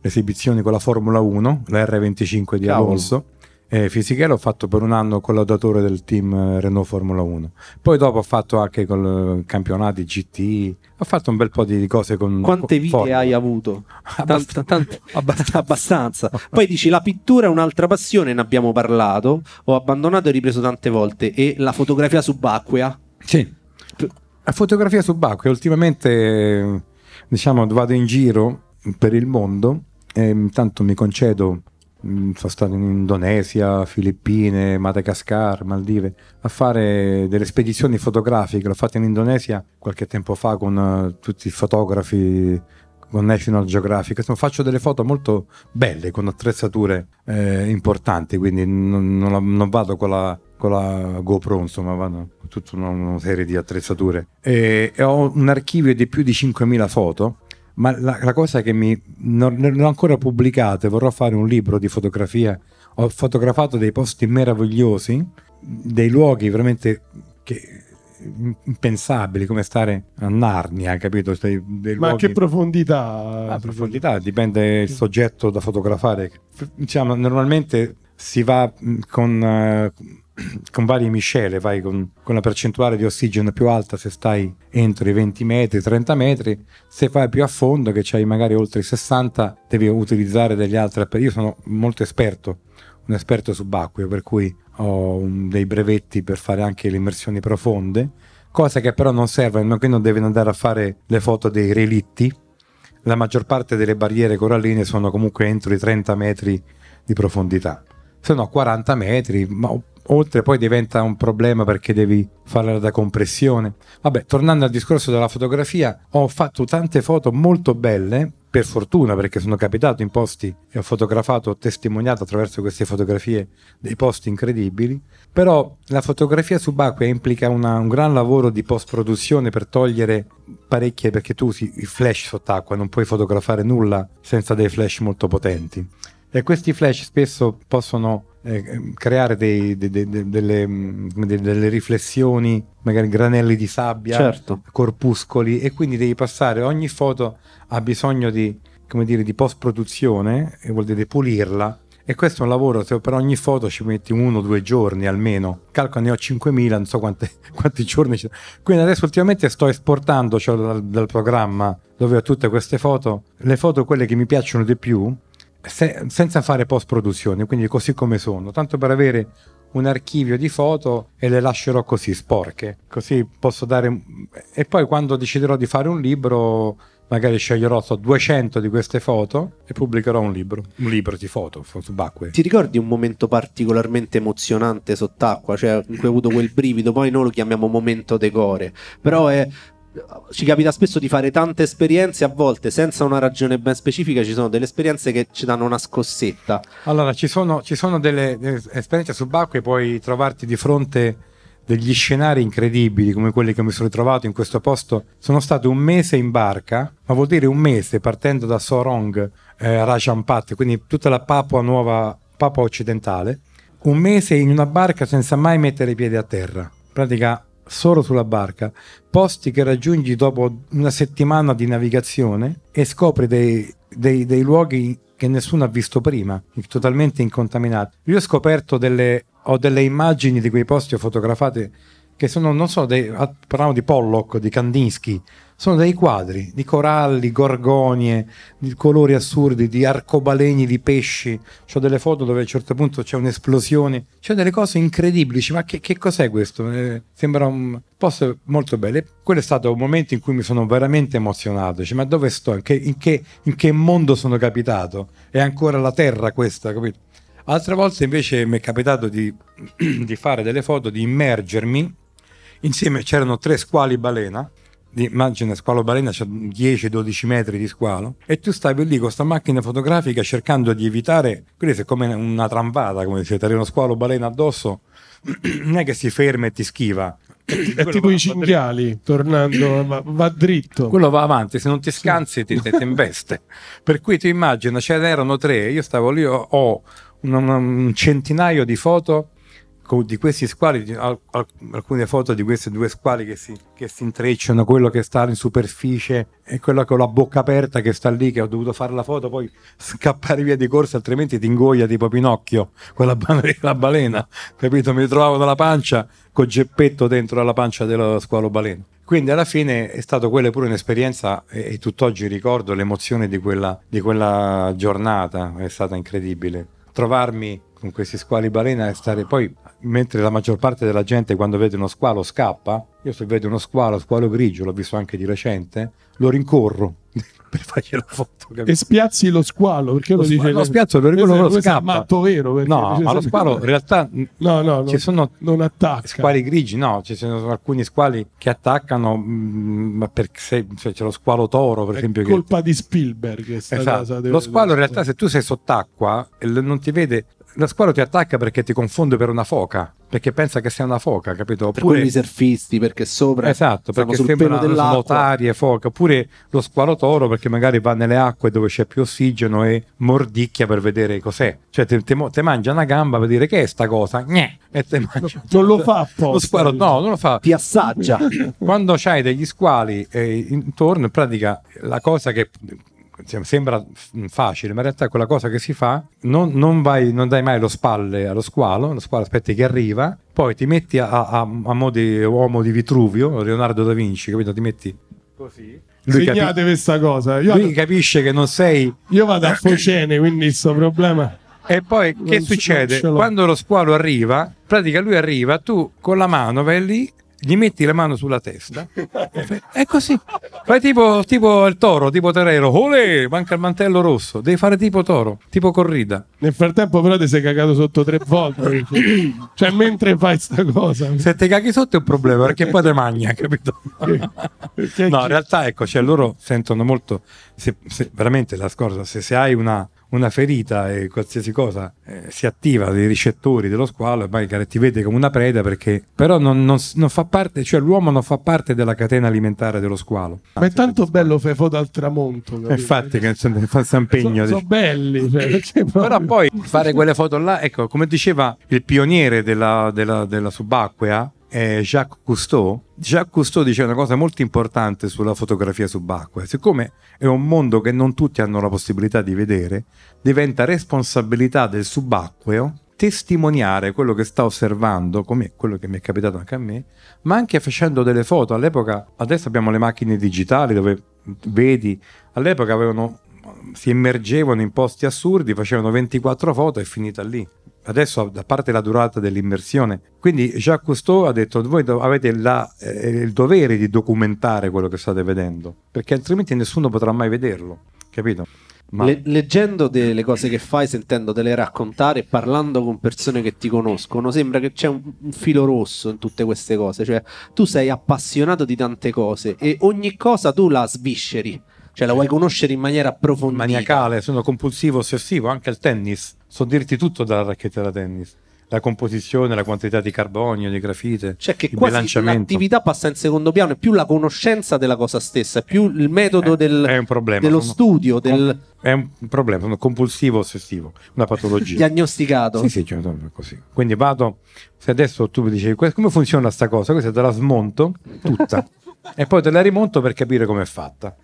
le esibizioni con la Formula 1, la R25 di Cavolo. Alonso eh, fisica l'ho fatto per un anno collaudatore del team eh, Renault Formula 1. Poi dopo ho fatto anche col eh, campionati GT, ho fatto un bel po' di cose con Quante vite Formula. hai avuto? Abbast- Tant- abbast- abbastanza. Poi dici la pittura è un'altra passione, ne abbiamo parlato, ho abbandonato e ripreso tante volte e la fotografia subacquea? Sì. La fotografia subacquea ultimamente diciamo vado in giro per il mondo e intanto mi concedo Mm, sono stato in Indonesia, Filippine, Madagascar, Maldive, a fare delle spedizioni fotografiche. L'ho fatto in Indonesia qualche tempo fa con eh, tutti i fotografi con National Geographic. Insomma, faccio delle foto molto belle con attrezzature eh, importanti, quindi non, non, non vado con la, con la, GoPro, insomma, vado con tutta una, una serie di attrezzature. E, e ho un archivio di più di 5.000 foto ma la, la, cosa che mi non, non ho ancora pubblicato e vorrò fare un libro di fotografia ho fotografato dei posti meravigliosi dei luoghi veramente che, impensabili come stare a Narnia capito dei, dei ma luoghi... che profondità ah, profondità dipende il soggetto da fotografare diciamo normalmente si va mm, con uh, con varie miscele, vai con, con la percentuale di ossigeno più alta se stai entro i 20 metri, 30 metri, se vai più a fondo che c'hai magari oltre i 60 devi utilizzare degli altri, io sono molto esperto, un esperto subacqueo per cui ho dei brevetti per fare anche le immersioni profonde, cosa che però non serve, qui non devi andare a fare le foto dei relitti, la maggior parte delle barriere coralline sono comunque entro i 30 metri di profondità se no 40 metri, ma oltre poi diventa un problema perché devi fare la compressione. Vabbè, tornando al discorso della fotografia, ho fatto tante foto molto belle, per fortuna perché sono capitato in posti e ho fotografato, ho testimoniato attraverso queste fotografie dei posti incredibili, però la fotografia subacquea implica una, un gran lavoro di post-produzione per togliere parecchie, perché tu usi i flash sott'acqua, non puoi fotografare nulla senza dei flash molto potenti e questi flash spesso possono eh, creare dei, de, de, de, delle, mm, delle, riflessioni, magari granelli di sabbia, certo. corpuscoli, e quindi devi passare, ogni foto ha bisogno di, dire, di post-produzione, e vuol dire pulirla, e questo è un lavoro, se per ogni foto ci metti uno o due giorni almeno. Calco ne ho 5.000, non so quante, quanti giorni ci Quindi adesso ultimamente sto esportando cioè, dal, dal, programma dove ho tutte queste foto, le foto quelle che mi piacciono di più se, senza fare post-produzione, quindi così come sono, tanto per avere un archivio di foto e le lascerò così sporche, così posso dare... E poi quando deciderò di fare un libro magari sceglierò so, 200 di queste foto e pubblicherò un libro, un libro di foto subacquee. Ti ricordi un momento particolarmente emozionante sott'acqua, cioè in cui hai avuto quel brivido, poi noi lo chiamiamo momento decore, però è ci capita spesso di fare tante esperienze a volte senza una ragione ben specifica ci sono delle esperienze che ci danno una scossetta allora ci sono, ci sono delle, delle esperienze subacquee puoi trovarti di fronte degli scenari incredibili come quelli che mi sono ritrovato in questo posto sono stato un mese in barca ma vuol dire un mese partendo da Sorong eh, Rajampat quindi tutta la Papua Nuova Papua occidentale un mese in una barca senza mai mettere i piedi a terra in pratica solo sulla barca, posti che raggiungi dopo una settimana di navigazione e scopri dei, dei, dei luoghi che nessuno ha visto prima, totalmente incontaminati. Io ho scoperto delle, ho delle immagini di quei posti, ho fotografate che sono, non so, dei, ah, parliamo di Pollock, di Kandinsky, sono dei quadri di coralli, gorgonie, di colori assurdi, di arcobaleni, di pesci. Ho delle foto dove a un certo punto c'è un'esplosione, c'è delle cose incredibili. Dici, ma che, che, cos'è questo? Eh, sembra un posto molto bello. E quello è stato un momento in cui mi sono veramente emozionato. Dici, ma dove sto? In che, in, che, in che, mondo sono capitato? È ancora la terra questa, capito? Altre volte invece mi è capitato di, di fare delle foto, di immergermi Insieme c'erano tre squali balena, immagina squalo balena, c'è 10-12 metri di squalo, e tu stavi lì con questa macchina fotografica cercando di evitare, quindi è come una tramvata, come dice, ti uno squalo balena addosso, non è che si ferma e ti schiva. È tipo i cinghiali, tornando, va, va, dritto. Quello va avanti, se non ti scansi sì. ti, ti, per cui tu immagina, ce n'erano tre, io stavo lì, ho, ho un, un centinaio di foto di questi squali, di al, alcune foto di questi due squali che si, che si, intrecciano, quello che sta in superficie e quello con la bocca aperta che sta lì, che ho dovuto fare la foto, poi scappare via di corsa, altrimenti ti ingoia tipo Pinocchio, con la balena, capito? Mi trovavo nella pancia, con geppetto dentro alla pancia dello squalo balena. Quindi alla fine è stata quella pure un'esperienza e, e tutt'oggi ricordo l'emozione di quella, di quella giornata, è stata incredibile. Trovarmi con questi squali balena e stare poi mentre la maggior parte della gente quando vede uno squalo scappa, io se vedo uno squalo, squalo grigio, l'ho visto anche di recente, lo rincorro per fargli la foto. Capito? E spiazzi lo squalo, perché lo, lo dice... Lo spiazzo, lo rincorro, lo scappa. matto vero. No, ma lo squalo in realtà... No, no, ci non, sono non attacca. Squali grigi, no, ci sono alcuni squali che attaccano, mm, ma perché cioè, c'è lo squalo toro, per È esempio. colpa che... di Spielberg. Esatto. Casa, lo squalo in realtà se tu sei sott'acqua e non ti vede la squadra ti attacca perché ti confonde per una foca, perché pensa che sia una foca, capito? Oppure per i surfisti, perché sopra Esatto, perché sembrano notarie foca, oppure lo squalo toro perché magari va nelle acque dove c'è più ossigeno e mordicchia per vedere cos'è. Cioè te, te, te mangia una gamba per dire che è sta cosa, Gnè! e te mangia. Non lo fa apposta. Lo squalo no, non lo fa. Ti assaggia. Quando c'hai degli squali eh, intorno, in pratica la cosa che sembra mm, facile, ma in realtà quella cosa che si fa, non, non, vai, non dai mai lo spalle allo squalo, lo squalo aspetti che arriva, poi ti metti a, a, a mo di uomo di Vitruvio, Leonardo da Vinci, capito? Ti metti così. Lui Segnatevi capi- questa cosa. Io lui ad... capisce che non sei... Io vado a Focene, quindi questo problema... E poi che succede? Quando lo squalo arriva, pratica lui arriva, tu con la mano vai lì gli metti la mano sulla testa, è così. Fai tipo, tipo il toro, tipo Terrero, olè, manca il mantello rosso, devi fare tipo toro, tipo corrida. Nel frattempo però ti sei cagato sotto tre volte, cioè mentre fai sta cosa. Se ti caghi sotto è un problema, perché poi te magna, capito? no, in realtà ecco, cioè loro sentono molto, se, se, veramente la scorsa, se, se hai una una ferita e qualsiasi cosa eh, si attiva dei ricettori dello squalo e poi ti vede come una preda perché però non, non, non, fa parte cioè l'uomo non fa parte della catena alimentare dello squalo ma è tanto bello fare foto al tramonto capito? infatti che fa San Pegno sono, sono belli cioè, però poi fare quelle foto là ecco come diceva il pioniere della, della, della subacquea eh, Jacques Cousteau, Jacques Cousteau dice una cosa molto importante sulla fotografia subacquea. Siccome è un mondo che non tutti hanno la possibilità di vedere, diventa responsabilità del subacqueo testimoniare quello che sta osservando, come quello che mi è capitato anche a me, ma anche facendo delle foto. All'epoca, adesso abbiamo le macchine digitali dove vedi, all'epoca avevano, si immergevano in posti assurdi, facevano 24 foto e finita lì adesso da parte la durata dell'immersione. Quindi Jacques Cousteau ha detto voi avete la, eh, il dovere di documentare quello che state vedendo, perché altrimenti nessuno potrà mai vederlo, capito? Ma... Le, leggendo delle cose che fai, sentendotele raccontare, parlando con persone che ti conoscono, sembra che c'è un, un, filo rosso in tutte queste cose. Cioè, tu sei appassionato di tante cose e ogni cosa tu la svisceri. Cioè la vuoi conoscere in maniera approfondita. Maniacale, sono compulsivo, ossessivo, anche al tennis. So dirti tutto dalla racchetta da tennis la composizione, la quantità di carbonio, di grafite, cioè che quasi l'attività passa in secondo piano, è più la conoscenza della cosa stessa, è più il metodo è, eh, del, è problema, dello sono, studio. Del... È un problema, sono compulsivo ossessivo, una patologia. Diagnosticato. Sì, sì, cioè, così. Quindi vado, se adesso tu mi dici come funziona questa cosa, questa te la smonto tutta. e poi te la rimonto per capire com'è fatta.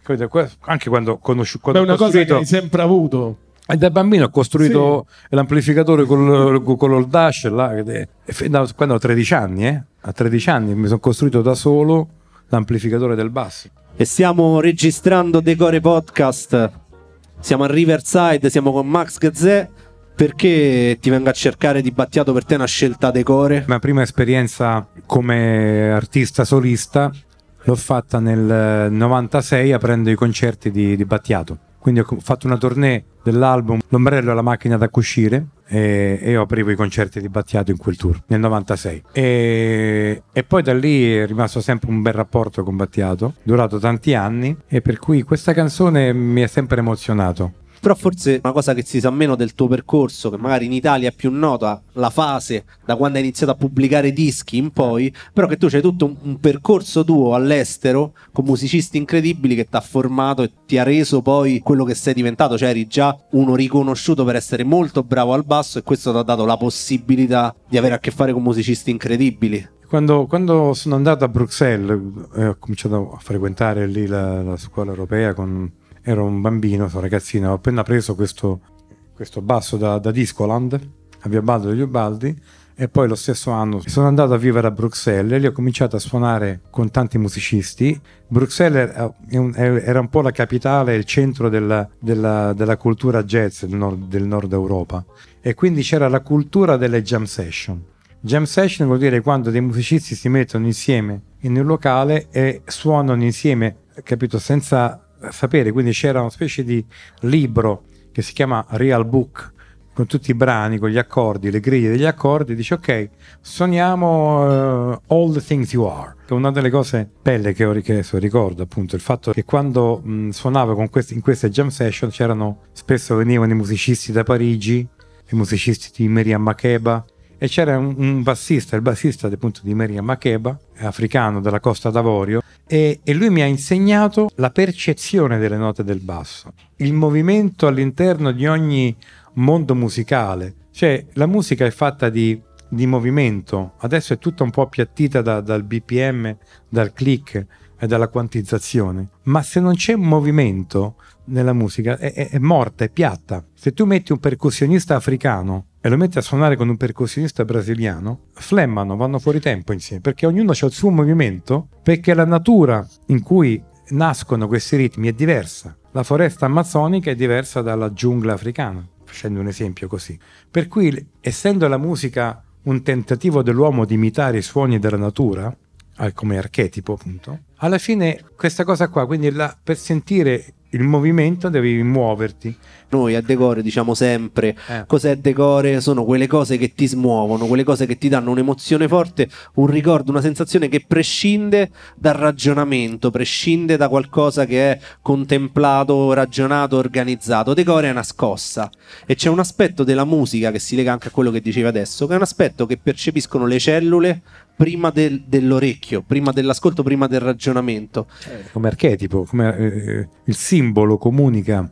Anche quando, conosci- quando Beh, una cosa che hai sempre avuto. Eh, da bambino ho costruito sì. l'amplificatore con, con l'old dash là, quando ho 13 anni, eh? a 13 anni mi sono costruito da solo l'amplificatore del basso. E stiamo registrando Decore Podcast. Siamo a Riverside, siamo con Max Gazzè. Perché ti vengo a cercare di Battiato per te una scelta decore? La prima esperienza come artista solista l'ho fatta nel 96 eh, aprendo i concerti di, di Battiato. Quindi ho fatto una tournée dell'album L'ombrello e la macchina da cucire e, e aprivo i concerti di Battiato in quel tour nel 96 e, e, poi da lì è rimasto sempre un bel rapporto con Battiato durato tanti anni e per cui questa canzone mi ha sempre emozionato però forse una cosa che si sa meno del tuo percorso, che magari in Italia è più nota, la fase da quando hai iniziato a pubblicare dischi in poi, però che tu c'hai tutto un, un percorso tuo all'estero con musicisti incredibili che ti ha formato e ti ha reso poi quello che sei diventato, cioè eri già uno riconosciuto per essere molto bravo al basso e questo ti ha dato la possibilità di avere a che fare con musicisti incredibili. Quando, quando, sono andato a Bruxelles eh, ho cominciato a frequentare lì la, la scuola europea con ero un bambino, sono ragazzino, ho appena preso questo, questo basso da, da Discoland a Via Baldo degli Ubaldi e poi lo stesso anno sono andato a vivere a Bruxelles e lì ho cominciato a suonare con tanti musicisti. Bruxelles era un po' la capitale, il centro della, della, della cultura jazz del nord, del nord Europa e quindi c'era la cultura delle jam session. Jam session vuol dire quando dei musicisti si mettono insieme in un locale e suonano insieme, capito, senza sapere, quindi c'era una specie di libro che si chiama Real Book con tutti i brani, con gli accordi, le griglie degli accordi, dice ok, suoniamo uh, eh, All the Things You Are, che è una delle cose belle che, ho, richiesto, ricordo appunto, il fatto che quando mh, suonavo questi, in queste jam session c'erano, spesso venivano i musicisti da Parigi, i musicisti di Miriam Makeba, e c'era un, un, bassista, il bassista appunto di Maria Makeba, africano della Costa d'Avorio, e, e, lui mi ha insegnato la percezione delle note del basso, il movimento all'interno di ogni mondo musicale, cioè la musica è fatta di, di movimento, adesso è tutta un po' appiattita da, dal BPM, dal click e dalla quantizzazione, ma se non c'è movimento nella musica è, è, è morta, è piatta. Se tu metti un percussionista africano e lo metti a suonare con un percussionista brasiliano, flemmano, vanno fuori tempo insieme, perché ognuno ha il suo movimento, perché la natura in cui nascono questi ritmi è diversa. La foresta amazzonica è diversa dalla giungla africana, facendo un esempio così. Per cui, essendo la musica un tentativo dell'uomo di imitare i suoni della natura, come archetipo appunto, alla fine questa cosa qua, quindi la, per sentire il movimento devi muoverti, noi a decore diciamo sempre eh. cos'è decore? Sono quelle cose che ti smuovono, quelle cose che ti danno un'emozione forte, un ricordo, una sensazione che prescinde dal ragionamento, prescinde da qualcosa che è contemplato, ragionato, organizzato. Decore è una scossa e c'è un aspetto della musica che si lega anche a quello che dicevi adesso, che è un aspetto che percepiscono le cellule prima del, dell'orecchio, prima dell'ascolto, prima del ragionamento. Certo. Come archetipo, come, eh, eh il simbolo comunica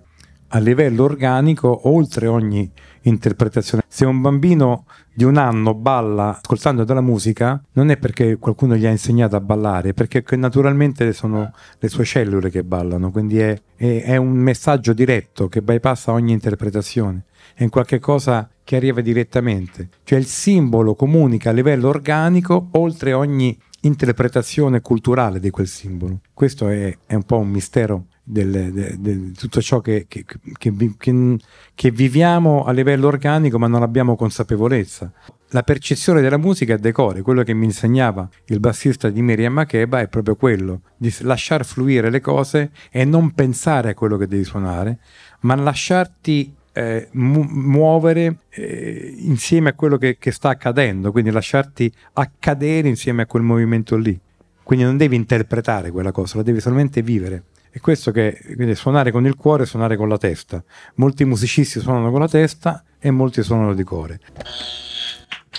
a livello organico oltre ogni interpretazione. Se un bambino di un anno balla ascoltando della musica, non è perché qualcuno gli ha insegnato a ballare, perché naturalmente sono le sue cellule che ballano, quindi è, è, è un messaggio diretto che bypassa ogni interpretazione, è un qualche cosa che arriva direttamente, cioè il simbolo comunica a livello organico oltre ogni interpretazione culturale di quel simbolo. Questo è, è un po' un mistero del, de, de, tutto ciò che, che, che, che, viviamo a livello organico ma non abbiamo consapevolezza. La percezione della musica è decore, quello che mi insegnava il bassista di Miriam Makeba è proprio quello, di lasciar fluire le cose e non pensare a quello che devi suonare, ma lasciarti eh, mu- muovere eh, insieme a quello che, che, sta accadendo, quindi lasciarti accadere insieme a quel movimento lì. Quindi non devi interpretare quella cosa, la devi solamente vivere. È questo che quindi suonare con il cuore e suonare con la testa. Molti musicisti suonano con la testa e molti suonano di cuore.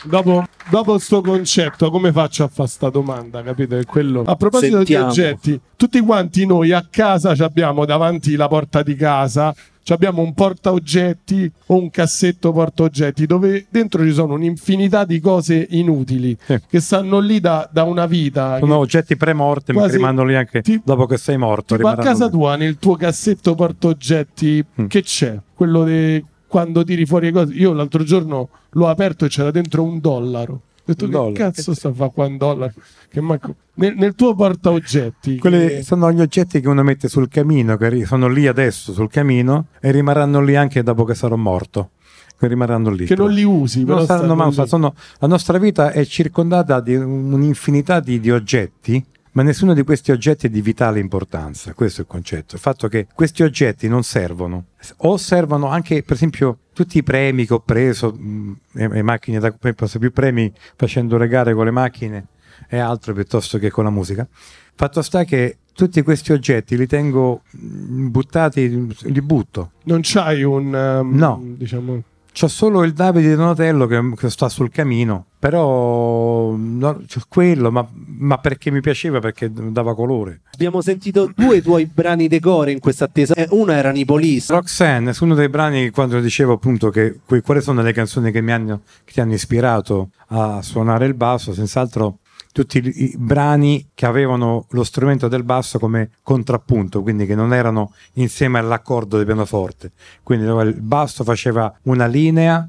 Dopo, dopo sto concetto, come faccio a fare sta domanda? Capito? Quello... A proposito Sentiamo. di oggetti, tutti quanti noi a casa abbiamo davanti la porta di casa abbiamo un portaoggetti o un cassetto portaoggetti dove dentro ci sono un'infinità di cose inutili sì. che stanno lì da, da una vita. Sono oggetti pre-morte, ma che lì anche ti, dopo che sei morto. Ma a casa lì. tua, nel tuo cassetto portaoggetti, mm. che c'è? Quello de, quando tiri fuori le cose. Io l'altro giorno l'ho aperto e c'era dentro un dollaro. Ho detto che cazzo sta fa qua un dollaro? Manco... Nel, nel, tuo porta oggetti Quelli che... Eh. sono gli oggetti che uno mette sul camino, che sono lì adesso sul camino e rimarranno lì anche dopo che sarò morto. rimarranno lì. Che non li usi, non saranno mai usati. La nostra vita è circondata di un'infinità di, di oggetti ma nessuno di questi oggetti è di vitale importanza. Questo è il concetto. Il fatto che questi oggetti non servono, o servono anche, per esempio, tutti i premi che ho preso, mh, mm, e, e macchine da preso più premi facendo le gare con le macchine e altro piuttosto che con la musica. Fatto sta che tutti questi oggetti li tengo mm, buttati, li butto. Non c'hai un... Um, no. Diciamo... C'ho solo il Davide Donatello che, che sta sul camino, però no, quello, ma, ma, perché mi piaceva, perché dava colore. Abbiamo sentito due tuoi brani decore in questa attesa, eh, uno era Nipolis. Roxanne, è uno dei brani quando dicevo appunto che quali sono le canzoni che, hanno, che ti hanno ispirato a suonare il basso, senz'altro tutti i brani che avevano lo strumento del basso come contrappunto, quindi che non erano insieme all'accordo del pianoforte. Quindi dove il basso faceva una linea,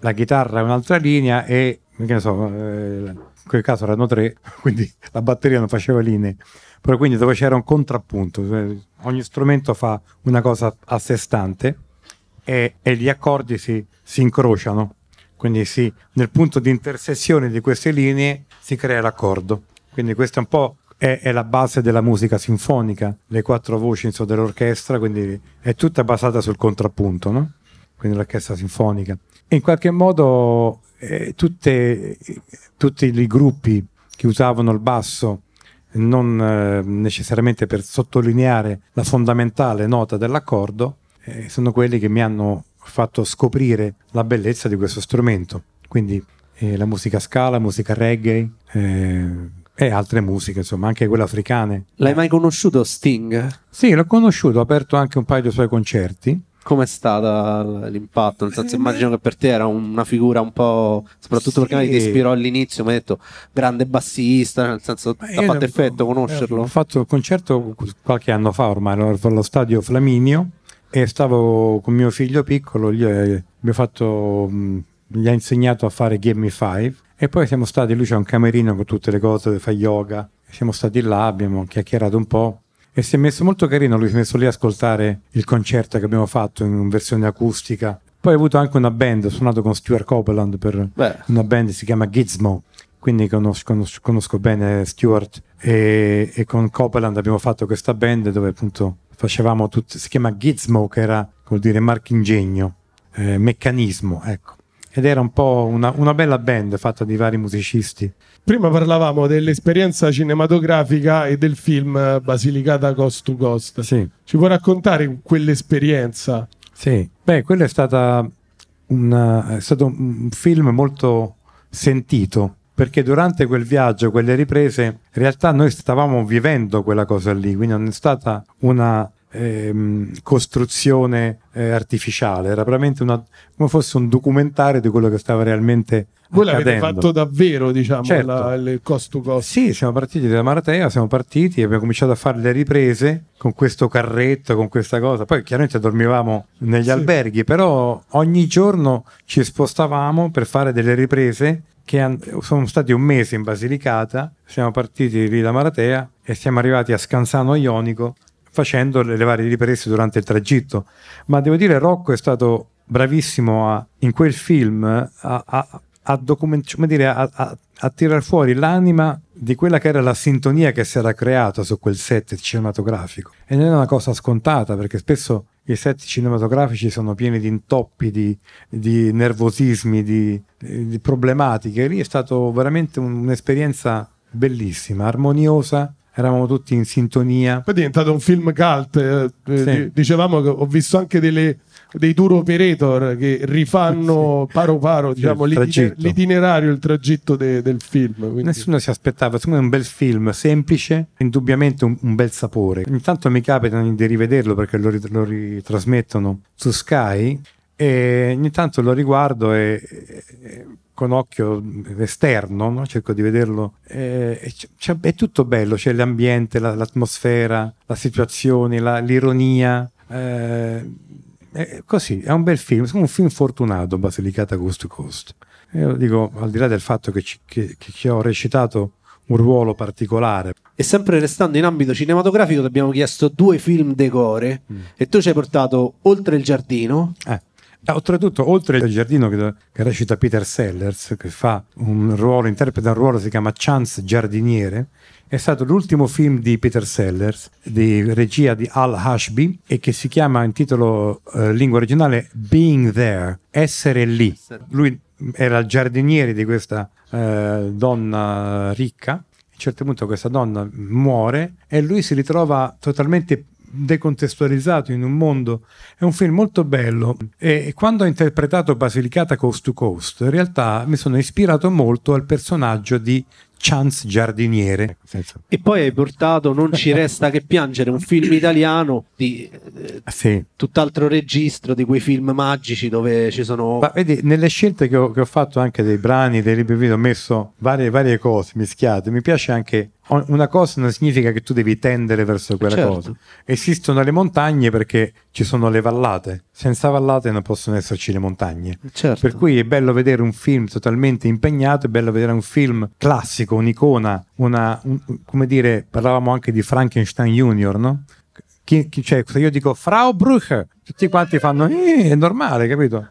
la chitarra un'altra linea e che ne so, eh, in quel caso erano tre, quindi la batteria non faceva linee. Però quindi dove c'era un contrappunto, eh, ogni strumento fa una cosa a sé stante e, e gli accordi si, si incrociano quindi sì, nel punto di intersezione di queste linee si crea l'accordo. Quindi questa è un po' è, è la base della musica sinfonica, le quattro voci insomma, dell'orchestra, quindi è tutta basata sul contrappunto, no? quindi l'orchestra sinfonica. E in qualche modo eh, tutte, tutti i gruppi che usavano il basso non eh, necessariamente per sottolineare la fondamentale nota dell'accordo, eh, sono quelli che mi hanno fatto scoprire la bellezza di questo strumento. Quindi eh, la musica scala, musica reggae eh, e altre musiche, insomma, anche quelle africane. L'hai mai conosciuto Sting? Sì, l'ho conosciuto, ho aperto anche un paio dei suoi concerti. Com'è stato l'impatto? Nel senso, immagino che per te era una figura un po'. soprattutto sì. perché ti ispirò all'inizio, mi hai detto grande bassista, nel senso, ti ha fatto effetto conoscerlo? Ho fatto il concerto qualche anno fa ormai, allo stadio Flaminio e stavo con mio figlio piccolo, gli, eh, gli, fatto, mm, gli ha insegnato a fare Game 5 e poi siamo stati, lui c'è un camerino con tutte le cose, fa yoga, siamo stati là, abbiamo chiacchierato un po' e si è messo molto carino, lui si è messo lì a ascoltare il concerto che abbiamo fatto in versione acustica. Poi ho avuto anche una band, ho suonato con Stuart Copeland per Beh. una band che si chiama Gizmo, quindi conosco, conosco, conosco bene Stuart e, e, con Copeland abbiamo fatto questa band dove appunto facevamo tutto, si chiama gizmo che era, vuol dire marchingegno, eh, meccanismo, ecco. Ed era un po' una, una bella band fatta di vari musicisti. Prima parlavamo dell'esperienza cinematografica e del film eh, Basilicata Cost to Cost. Sì. Ci può raccontare quell'esperienza? Sì, beh, quello è, stata una, è stato un film molto sentito perché durante quel viaggio, quelle riprese, in realtà noi stavamo vivendo quella cosa lì, quindi non è stata una ehm, costruzione eh, artificiale, era veramente una, come fosse un documentario di quello che stava realmente voi l'avete fatto davvero, diciamo, certo. la, il cost to cost. Sì, siamo partiti da Maratea, siamo partiti e abbiamo cominciato a fare le riprese con questo carretto, con questa cosa. Poi chiaramente dormivamo negli sì. alberghi, però ogni giorno ci spostavamo per fare delle riprese che and- sono stati un mese in Basilicata, siamo partiti lì da Maratea e siamo arrivati a Scansano Ionico facendo le varie riprese durante il tragitto. Ma devo dire, Rocco è stato bravissimo a, in quel film a, a, a, document- dire, a, a, a tirar fuori l'anima di quella che era la sintonia che si era creata su quel set cinematografico. E non è una cosa scontata perché spesso i set cinematografici sono pieni di intoppi, di, di nervosismi, di, di, problematiche. Lì è stata veramente un'esperienza bellissima, armoniosa. Eravamo tutti in sintonia. Poi è diventato un film cult. Eh, eh, sì. Dicevamo che ho visto anche delle, dei tour operator che rifanno sì. paro paro diciamo, il l'itiner- l'itinerario, il tragitto de- del film. Quindi. Nessuno si aspettava, insomma è un bel film semplice, indubbiamente un, un bel sapore. Intanto mi capita di rivederlo perché lo, rit- lo ritrasmettono su Sky e ogni tanto lo riguardo e, e, e con occhio esterno, no? cerco di vederlo, eh, cioè, è tutto bello, c'è l'ambiente, la, l'atmosfera, la situazione, la, l'ironia. Eh, è eh, così, è un bel film, un film fortunato Basilicata Coast to Coast. Io dico, al di là del fatto che ci, che, che ho recitato un ruolo particolare. E sempre restando in ambito cinematografico, ti abbiamo chiesto due film decore mm. e tu ci hai portato Oltre il giardino. Eh Ah, oltretutto, oltre al giardino che, che, recita Peter Sellers, che fa un ruolo, interpreta un ruolo, si chiama Chance Giardiniere, è stato l'ultimo film di Peter Sellers, di regia di Al Hashby, e che si chiama in titolo eh, lingua originale Being There, essere lì. Lui era il giardiniere di questa eh, donna ricca. A un certo punto questa donna muore e lui si ritrova totalmente decontestualizzato in un mondo. È un film molto bello e quando ho interpretato Basilicata Coast to Coast, in realtà mi sono ispirato molto al personaggio di Chance Giardiniere. E poi hai portato Non ci resta che piangere, un film italiano di eh, sì. tutt'altro registro di quei film magici dove ci sono... Ma vedi, nelle scelte che ho, che ho fatto anche dei brani, dei libri video, ho messo varie, varie cose mischiate. Mi piace anche una cosa non significa che tu devi tendere verso quella certo. cosa. Esistono le montagne perché ci sono le vallate, senza vallate non possono esserci le montagne. Certo. Per cui è bello vedere un film totalmente impegnato, è bello vedere un film classico, un'icona, una, un, come dire, parlavamo anche di Frankenstein Junior, no? Chi, chi, cioè, se io dico Frau Bruch, tutti quanti fanno, eh, è normale, capito?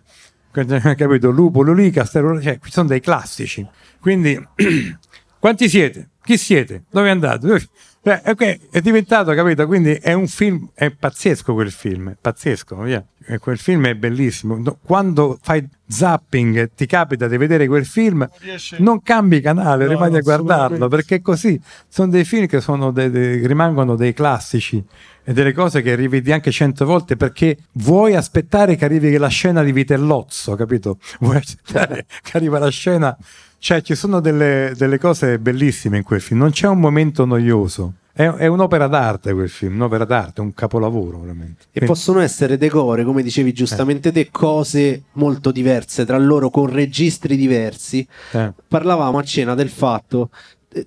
capito? Lupo, Lulica, Sterolo, cioè, qui sono dei classici. Quindi... Quanti siete? Chi siete? Dove andate? Cioè, eh, okay, è diventato, capito? Quindi è un film, è pazzesco quel film, pazzesco, via. E eh, quel film è bellissimo. Quando fai zapping e ti capita di vedere quel film, non cambi canale, no, rimani a guardarlo, perché così sono dei film che dei, dei, rimangono dei classici e delle cose che rivedi anche cento volte perché vuoi aspettare che arrivi la scena di Vitellozzo, capito? Vuoi aspettare che arriva la scena cioè, ci sono delle, delle cose bellissime in quel film, non c'è un momento noioso. È, è, un'opera d'arte quel film, un'opera d'arte, un capolavoro veramente. E Quindi... possono essere decore, come dicevi giustamente eh. te, cose molto diverse tra loro con registri diversi. Eh. Parlavamo a cena del fatto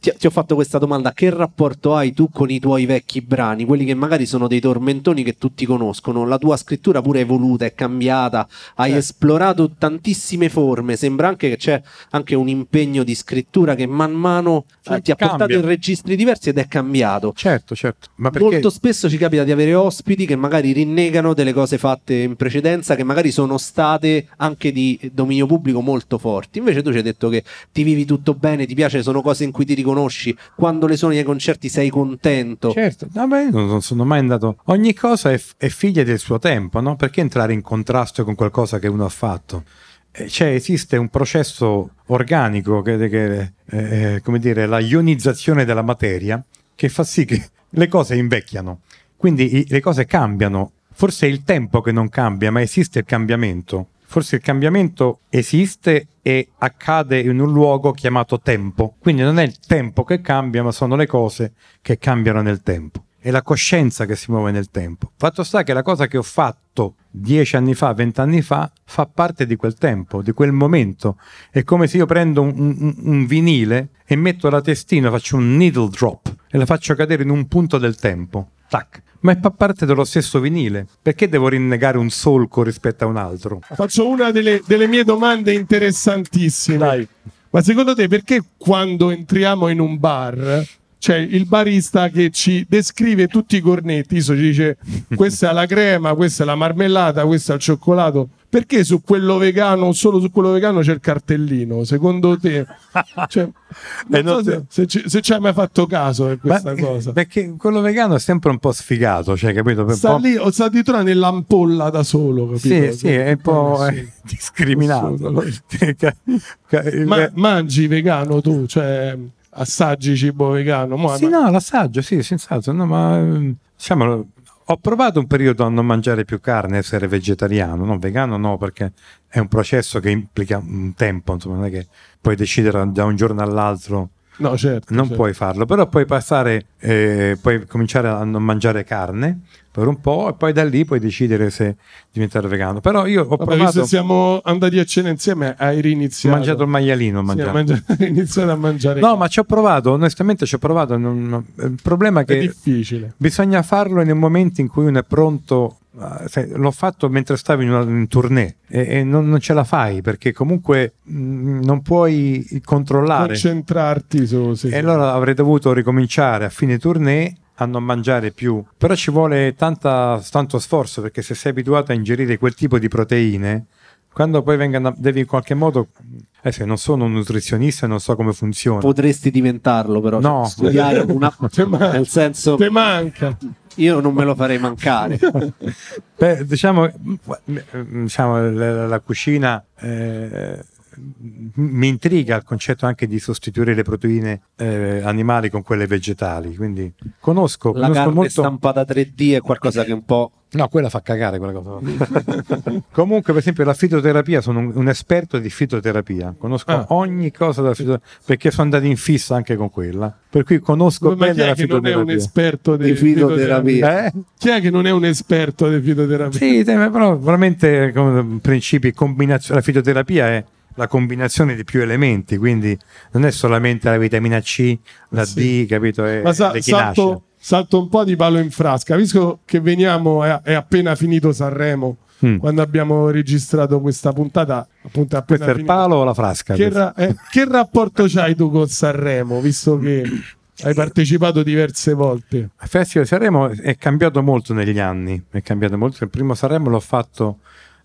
ti, ti, ho fatto questa domanda, che rapporto hai tu con i tuoi vecchi brani, quelli che magari sono dei tormentoni che tutti conoscono, la tua scrittura pure è evoluta, è cambiata, hai certo. esplorato tantissime forme, sembra anche che c'è anche un impegno di scrittura che man mano eh, cioè, ti ha cambia. portato in registri diversi ed è cambiato. Certo, certo. Ma perché... Molto spesso ci capita di avere ospiti che magari rinnegano delle cose fatte in precedenza, che magari sono state anche di dominio pubblico molto forti, invece tu ci hai detto che ti vivi tutto bene, ti piace, sono cose in cui ti ti riconosci, quando le suoni ai concerti sei contento. Certo, vabbè, no, non sono mai andato. Ogni cosa è, è figlia del suo tempo, no? Perché entrare in contrasto con qualcosa che uno ha fatto? Eh, cioè, esiste un processo organico che, che eh, eh, come dire, la ionizzazione della materia che fa sì che le cose invecchiano. Quindi i, le cose cambiano. Forse è il tempo che non cambia, ma esiste il cambiamento forse il cambiamento esiste e accade in un luogo chiamato tempo. Quindi non è il tempo che cambia, ma sono le cose che cambiano nel tempo. È la coscienza che si muove nel tempo. Fatto sta che la cosa che ho fatto dieci anni fa, vent'anni fa, fa parte di quel tempo, di quel momento. È come se io prendo un, un, un vinile e metto la testina, faccio un needle drop e la faccio cadere in un punto del tempo. Tac ma fa parte dello stesso vinile. Perché devo rinnegare un solco rispetto a un altro? Faccio una delle, delle mie domande interessantissime. Dai. Ma secondo te perché quando entriamo in un bar c'è il barista che ci descrive tutti i cornetti, ci dice questa è la crema, questa è la marmellata, questo è il cioccolato. Perché su quello vegano, solo su quello vegano c'è il cartellino? Secondo te? Cioè, non eh, so se, se, ci, se, ci, hai mai fatto caso per questa Ma, cosa. Perché quello vegano è sempre un po' sfigato, cioè, capito? Per sta, lì, sta addirittura nell'ampolla da solo, capito? Sì, sì, è un po' eh, sì. discriminato. Ma, mangi vegano tu, cioè assaggi cibo vegano. Ma sì, no, l'assaggio, sì, senz'altro. No, ma ehm, diciamo, ho provato un periodo a non mangiare più carne, essere vegetariano, no, vegano no, perché è un processo che implica un tempo, insomma, non è che puoi decidere da un giorno all'altro. No, certo. Non certo. puoi farlo, però puoi passare, eh, puoi cominciare a non mangiare carne, per un po' e poi da lì puoi decidere se diventare vegano. Però io ho Vabbè, provato... Visto siamo andati a cena insieme, hai riniziato... Ho mangiato il maialino, ho mangiato. Sì, mangi... iniziato a mangiare... No, ma ci ho provato, onestamente ci ho provato. Non... Il problema è che... È difficile. Bisogna farlo nel momento in cui uno è pronto eh, l'ho fatto mentre stavo in, una, tournée e, e non, non, ce la fai perché comunque mm, non puoi controllare concentrarti su sì, e allora avrei dovuto ricominciare a fine tournée a non mangiare più, però ci vuole tanta, tanto sforzo perché se sei abituato a ingerire quel tipo di proteine, quando poi vengono, devi in qualche modo eh, non sono un nutrizionista e non so come funziona potresti diventarlo però no cioè, studiare una man- nel senso te manca io non me lo farei mancare Beh, diciamo, diciamo la, la cucina eh, mi intriga il concetto anche di sostituire le proteine eh, animali con quelle vegetali. Quindi conosco, la conosco carne molto... stampata 3D è qualcosa che un po'. No, quella fa cagare quella cosa. Comunque, per esempio, la fitoterapia, sono un, un esperto di fitoterapia, conosco ah. ogni cosa della fitoterapia perché sono andato in fissa anche con quella. Per cui conosco Ma bene la fitoterapia. Chi è che non è un esperto di, di fitoterapia? Eh? Chi è che non è un esperto di fitoterapia? Sì, però veramente come principi, combinazione. La fitoterapia è la combinazione di più elementi, quindi non è solamente la vitamina C, la sì. D, capito? È, Ma sa- salto, salto, un po' di palo in frasca, visto che veniamo, è, è appena finito Sanremo, mm. quando abbiamo registrato questa puntata, appunto appena Questo è il palo o la frasca? Che, ra- eh, che rapporto c'hai tu con Sanremo, visto che... Hai eh. partecipato diverse volte. Il Festival di Sanremo è cambiato molto negli anni. È cambiato molto. Il primo Sanremo l'ho fatto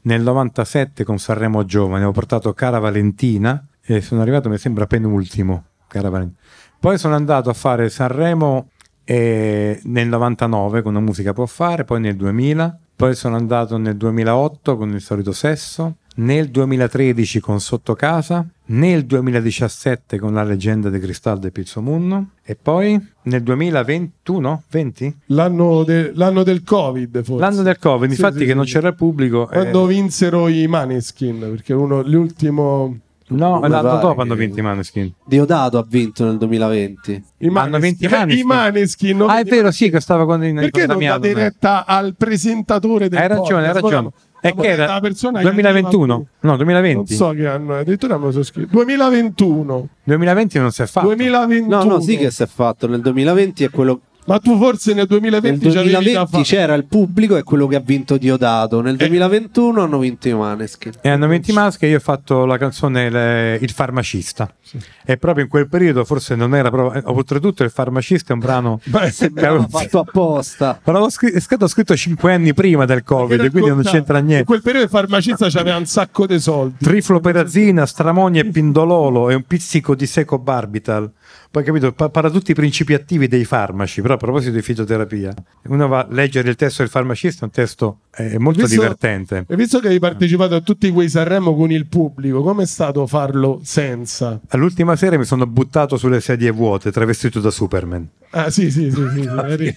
nel 97 con Sanremo Giovane ho portato Cara Valentina e sono arrivato mi sembra penultimo Cara Valentina. poi sono andato a fare Sanremo eh, nel 99 con una musica può fare poi nel 2000 poi sono andato nel 2008 con il solito sesso nel 2013 con Sotto Casa nel 2017 con La leggenda di Cristal de Pizzomunno e poi nel 2021, 20? L'anno, de- l'anno del Covid forse. L'anno del Covid, sì, infatti sì, che sì. non c'era il pubblico. Eh. Quando eh... vinsero i Maneskin, perché uno, l'ultimo... No, Come l'anno dopo hanno vinto i Maneskin. Diodato ha vinto nel 2020. I Maneskin. Hanno vinto i Maneskin. Eh, i Maneskin ah, è vero, sì, che stava con, perché con Perché non Damiano, diretta al presentatore del Hai ragione, hai ragione. Eh, è che era? La persona 2021? no, 2020. Non so che anno è, addirittura me lo so scritto. 2021. 2020 non si è fatto. 2021. No, no, sì che si è fatto. Nel 2020 è quello ma tu forse nel 2020, nel 2020 c'era il pubblico e quello che ha vinto Diodato. Nel 2021 eh. hanno vinto i Maneskin. E eh, hanno vinto i Maneskin e io ho fatto la canzone le... Il farmacista. Sì. E proprio in quel periodo forse non era proprio... Eh, oltretutto il farmacista è un brano che avevo fatto apposta. Ma l'ho scritto, scritto, scritto 5 anni prima del Covid, quindi non c'entra niente. In quel periodo il farmacista aveva un sacco di soldi. Trifloperazina, Stramonia e Pindololo e un pizzico di seco barbital. Poi capito, parla tutti i principi attivi dei farmaci, però a proposito di fitoterapia, uno va a leggere il testo del farmacista, è un testo eh, molto visto, divertente. E visto che hai partecipato a tutti quei Sanremo con il pubblico, com'è stato farlo senza? All'ultima sera mi sono buttato sulle sedie vuote, travestito da Superman. Ah sì, sì, sì, sì, sì.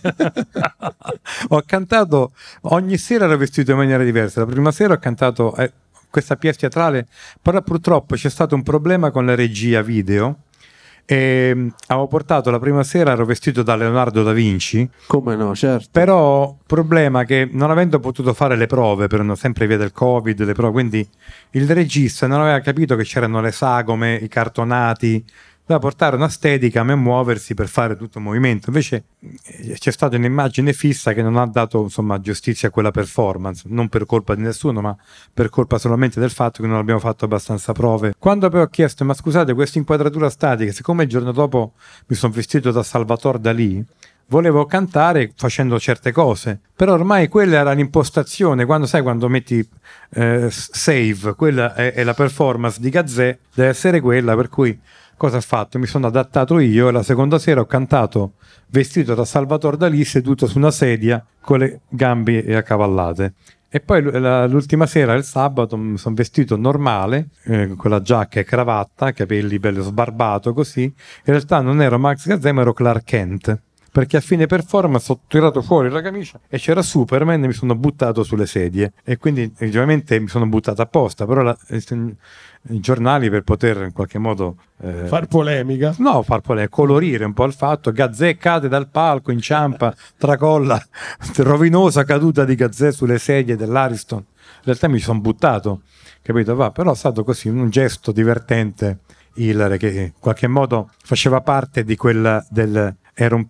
Ho cantato, ogni sera ero vestito in maniera diversa, la prima sera ho cantato... Eh, questa pièce teatrale, però purtroppo c'è stato un problema con la regia video e ehm, avevo portato la prima sera, ero vestito da Leonardo da Vinci. Come no, certo. Però problema che non avendo potuto fare le prove, per una sempre via del Covid, le prove, quindi il regista non aveva capito che c'erano le sagome, i cartonati, doveva portare una steadicam e muoversi per fare tutto il movimento. Invece eh, c'è stata un'immagine fissa che non ha dato insomma, giustizia a quella performance, non per colpa di nessuno, ma per colpa solamente del fatto che non abbiamo fatto abbastanza prove. Quando poi ho chiesto, ma scusate, questa inquadratura statica, siccome il giorno dopo mi sono vestito da Salvatore Dalì, volevo cantare facendo certe cose, però ormai quella era l'impostazione, quando sai quando metti eh, save, quella è, è, la performance di Gazzè, deve essere quella per cui cosa ha fatto? Mi sono adattato io e la seconda sera ho cantato vestito da Salvatore Dalì seduto su una sedia con le gambe accavallate. E poi l'ultima sera, il sabato, mi sono vestito normale, eh, con la giacca e cravatta, capelli bello sbarbato così. In realtà non ero Max Gazzema, ero Clark Kent. Perché a fine performance ho tirato fuori la camicia e c'era Superman e mi sono buttato sulle sedie. E quindi, ovviamente, mi sono buttato apposta. Però la, i giornali per poter in qualche modo eh, far polemica no far polemica colorire un po' il fatto Gazzè cade dal palco inciampa tracolla rovinosa caduta di Gazzè sulle sedie dell'Ariston in realtà mi sono buttato capito va però è stato così un gesto divertente Hillary che in qualche modo faceva parte di quella del era un,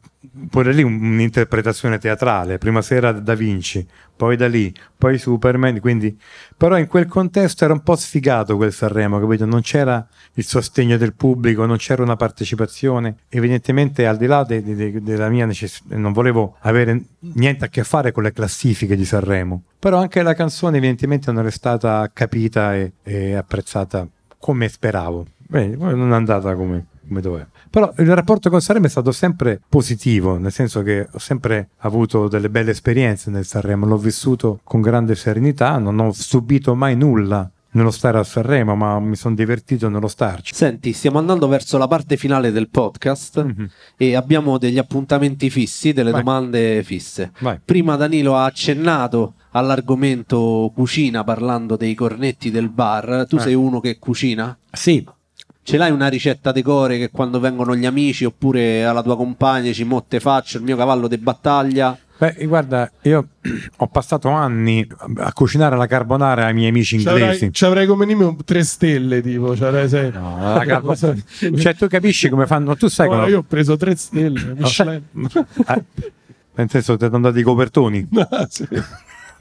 pure lì un'interpretazione teatrale, prima sera Da Vinci, poi da lì, poi Superman, quindi però in quel contesto era un po' sfigato quel Sanremo, capito? Non c'era il sostegno del pubblico, non c'era una partecipazione, evidentemente al di là de, de, de, della mia necessità, non volevo avere niente a che fare con le classifiche di Sanremo, però anche la canzone evidentemente non è stata capita e, e apprezzata come speravo. Beh, non è andata come come doveva. Però il rapporto con Sanremo è stato sempre positivo, nel senso che ho sempre avuto delle belle esperienze nel Sanremo, l'ho vissuto con grande serenità, non ho subito mai nulla nello stare a Sanremo, ma mi sono divertito nello starci. Senti, stiamo andando verso la parte finale del podcast mm-hmm. e abbiamo degli appuntamenti fissi, delle Vai. domande fisse. Vai. Prima Danilo ha accennato all'argomento cucina parlando dei cornetti del bar. Tu eh. sei uno che cucina? Sì, ce l'hai una ricetta di core che quando vengono gli amici oppure alla tua compagna ci motte faccio il mio cavallo di battaglia? Beh, guarda, io ho passato anni a cucinare la carbonara ai miei amici inglesi. Ci avrei come minimo tre stelle, tipo. Cioè, Sei... No, la carbonara. cioè, tu capisci come fanno. Tu sai no, come. Io ho preso tre stelle. Michelin. Eh, no, senso, ti sono andati i copertoni. No, ah, sì.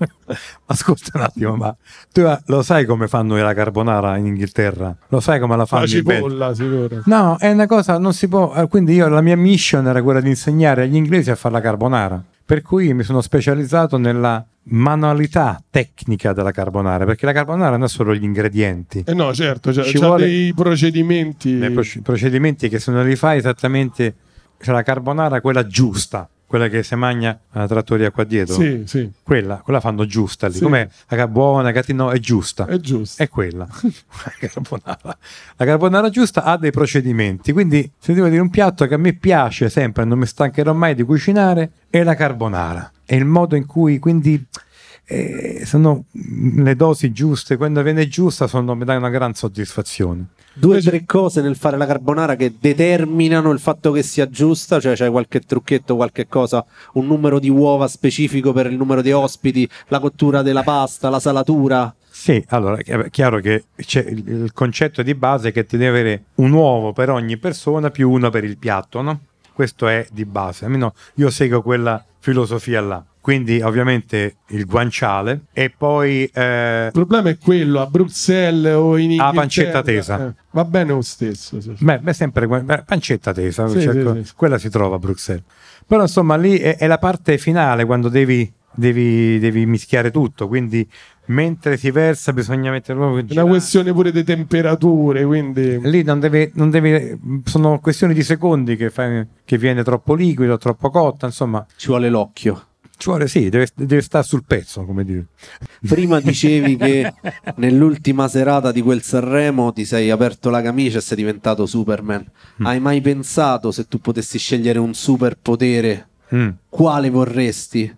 ascolta un attimo, ma tu eh, lo sai come fanno la carbonara in Inghilterra? Lo sai come la fanno? La cipolla, sicuro. No, è una cosa, non si può. Eh, quindi io la mia mission era quella di insegnare agli inglesi a fare la carbonara. Per cui mi sono specializzato nella manualità tecnica della carbonara, perché la carbonara non è solo gli ingredienti. Eh no, certo, cioè, ci c'ha dei procedimenti. Dei procedimenti che se non li fai esattamente, cioè la carbonara quella giusta, quella che si mangia eh, la trattoria qua dietro. Sì, sì. Quella, quella fanno giusta lì. Sì. Com'è? La carbona, la catino, è giusta. È giusta. È quella. la carbonara. La carbonara giusta ha dei procedimenti. Quindi, sentivo devo dire un piatto che a me piace sempre, non mi stancherò mai di cucinare, è la carbonara. È il modo in cui, quindi... Eh, sono le dosi giuste, quando viene giusta sono, mi dà una gran soddisfazione due o tre cose nel fare la carbonara che determinano il fatto che sia giusta, cioè c'è qualche trucchetto, qualche cosa, un numero di uova specifico per il numero di ospiti, la cottura della pasta, la salatura. Sì, allora è chiaro che il concetto di base è che ti deve avere un uovo per ogni persona più uno per il piatto, no? Questo è di base, almeno io seguo quella filosofia là quindi ovviamente il guanciale e poi eh, il problema è quello a Bruxelles o in Italia la pancetta tesa eh, va bene lo stesso sì. beh, beh sempre beh, pancetta tesa sì, cerco, sì, quella si trova a Bruxelles però insomma lì è, è la parte finale quando devi, devi, devi mischiare tutto quindi mentre si versa bisogna mettere proprio una questione pure di temperature quindi lì non deve, non deve sono questioni di secondi che, fa, che viene troppo liquido troppo cotta insomma ci vuole l'occhio ci vuole, sì, deve, deve stare sul pezzo, come dire. Prima dicevi che nell'ultima serata di quel Sanremo ti sei aperto la camicia e sei diventato Superman. Mm. Hai mai pensato se tu potessi scegliere un superpotere, mm. quale vorresti?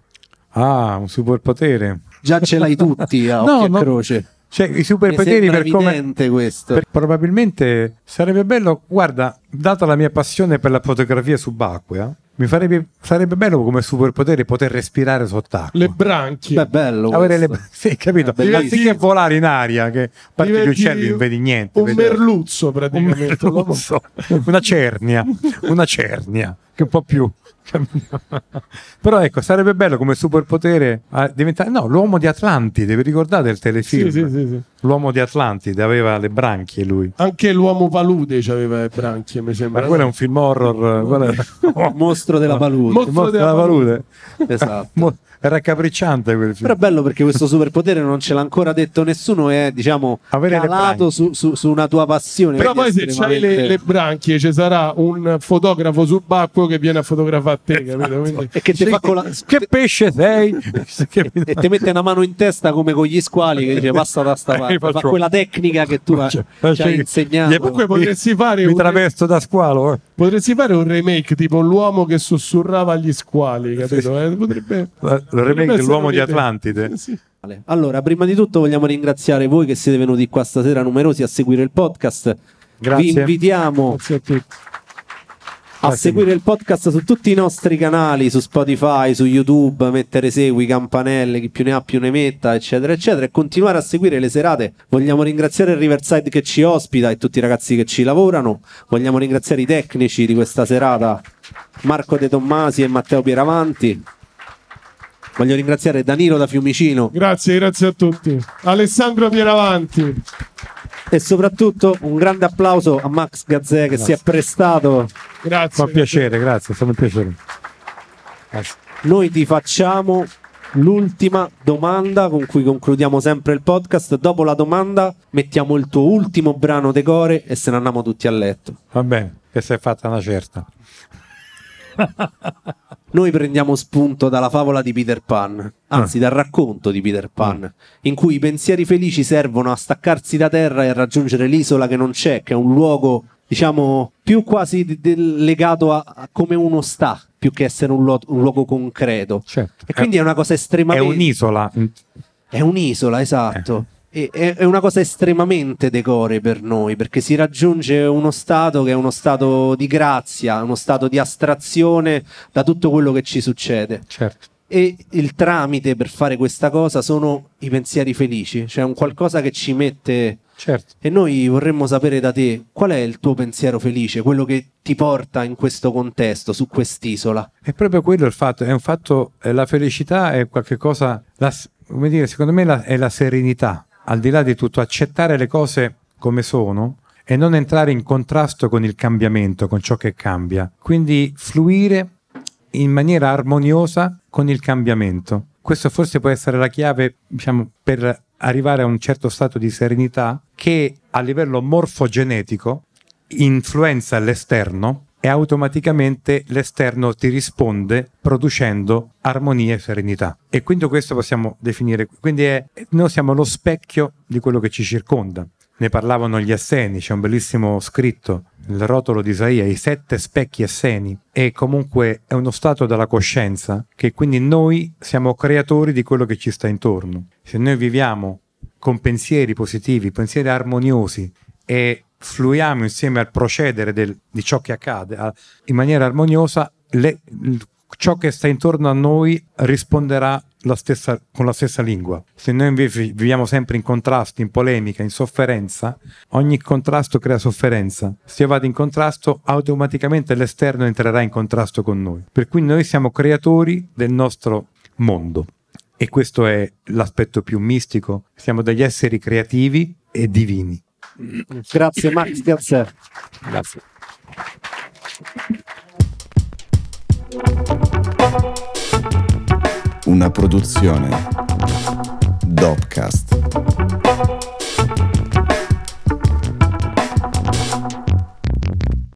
Ah, un superpotere. Già ce l'hai tutti a no, occhio no. croce. Cioè, i superpoteri per come. questo. Per, probabilmente sarebbe bello. Guarda, data la mia passione per la fotografia subacquea, mi farebbe, sarebbe bello come superpotere poter respirare sott'acqua. Le branchie. Beh, bello. Avere le, sì, capito? Anziché volare in aria, che a parte gli uccelli non vedi niente. Un vedere. merluzzo praticamente. Un merluzzo. una cernia. Una cernia. Che un po' più. Però ecco, sarebbe bello come superpotere ah, diventare... No, l'uomo di Atlantide, vi ricordate il telefilm? Sì, sì, sì. sì. L'uomo di Atlantide aveva le branchie lui. Anche l'uomo palude aveva le branchie, mi sembra. Ma quello è un film horror. il mostro della palude. Mostro, mostro della, palude. Esatto. Era capricciante quel film. Però è bello perché questo superpotere non ce l'ha ancora detto nessuno è, diciamo, Avere calato su, su, su, una tua passione. Però poi se hai le, le, branchie ci sarà un fotografo subacqueo che viene a fotografare te, esatto. Quindi... E che ti fa con la... Che pesce sei! e ti mette una mano in testa come con gli squali che dice passa da sta parte faccio... quella tecnica che tu ci hai cioè, insegnato. Comunque potresti fare mi travesto da squalo. Eh. Potresti fare un remake tipo l'uomo che sussurrava agli squali, capito? Eh, potrebbe, eh, il remake l'uomo di Atlantide. Eh, sì. Allora, prima di tutto vogliamo ringraziare voi che siete venuti qua stasera numerosi a seguire il podcast. Grazie. Vi invitiamo. Grazie a tutti a seguire il podcast su tutti i nostri canali, su Spotify, su YouTube, mettere segui, campanelle, chi più ne ha più ne metta, eccetera, eccetera, e continuare a seguire le serate. Vogliamo ringraziare il Riverside che ci ospita e tutti i ragazzi che ci lavorano. Vogliamo ringraziare i tecnici di questa serata, Marco De Tommasi e Matteo Pieravanti. Voglio ringraziare Danilo da Fiumicino. Grazie, grazie a tutti. Alessandro Pieravanti e soprattutto un grande applauso a Max Gazzè che grazie. si è prestato. Grazie. Fa piacere, grazie, è stato un piacere. Grazie. Noi ti facciamo l'ultima domanda con cui concludiamo sempre il podcast. Dopo la domanda mettiamo il tuo ultimo brano decore e se ne andiamo tutti a letto. Va bene, che si è fatta una certa. noi prendiamo spunto dalla favola di Peter Pan, anzi ah. dal racconto di Peter Pan, in cui i pensieri felici servono a staccarsi da terra e a raggiungere l'isola che non c'è, che è un luogo, diciamo, più quasi legato a, a come uno sta, più che essere un, lo- un luogo concreto. Certo. E quindi è, è una cosa estremamente... È un'isola. È un'isola, esatto. Eh. E, è una cosa estremamente decore per noi perché si raggiunge uno stato che è uno stato di grazia, uno stato di astrazione da tutto quello che ci succede. Certo e il tramite per fare questa cosa sono i pensieri felici, cioè un qualcosa che ci mette. Certo. E noi vorremmo sapere da te qual è il tuo pensiero felice, quello che ti porta in questo contesto, su quest'isola. È proprio quello il fatto, è un fatto, eh, la felicità è qualcosa, la, come dire, secondo me la, è la serenità, al di là di tutto, accettare le cose come sono e non entrare in contrasto con il cambiamento, con ciò che cambia. Quindi fluire in maniera armoniosa con il cambiamento. Questo forse può essere la chiave, diciamo, per arrivare a un certo stato di serenità che a livello morfogenetico influenza l'esterno e automaticamente l'esterno ti risponde producendo armonia e serenità. E quindi questo possiamo definire, quindi è, noi siamo lo specchio di quello che ci circonda. Ne parlavano gli asseni, c'è un bellissimo scritto, il rotolo di Isaia, i sette specchi asseni, e comunque è uno stato della coscienza che quindi noi siamo creatori di quello che ci sta intorno. Se noi viviamo con pensieri positivi, pensieri armoniosi e fluiamo insieme al procedere del, di ciò che accade a, in maniera armoniosa, le, ciò che sta intorno a noi risponderà la stessa, con la stessa lingua. Se noi invece viviamo sempre in contrasto, in polemica, in sofferenza, ogni contrasto crea sofferenza. Se io vado in contrasto, automaticamente l'esterno entrerà in contrasto con noi. Per cui noi siamo creatori del nostro mondo. E questo è l'aspetto più mistico. Siamo degli esseri creativi e divini. Grazie Max Piazzer. Grazie. Una produzione Dopcast.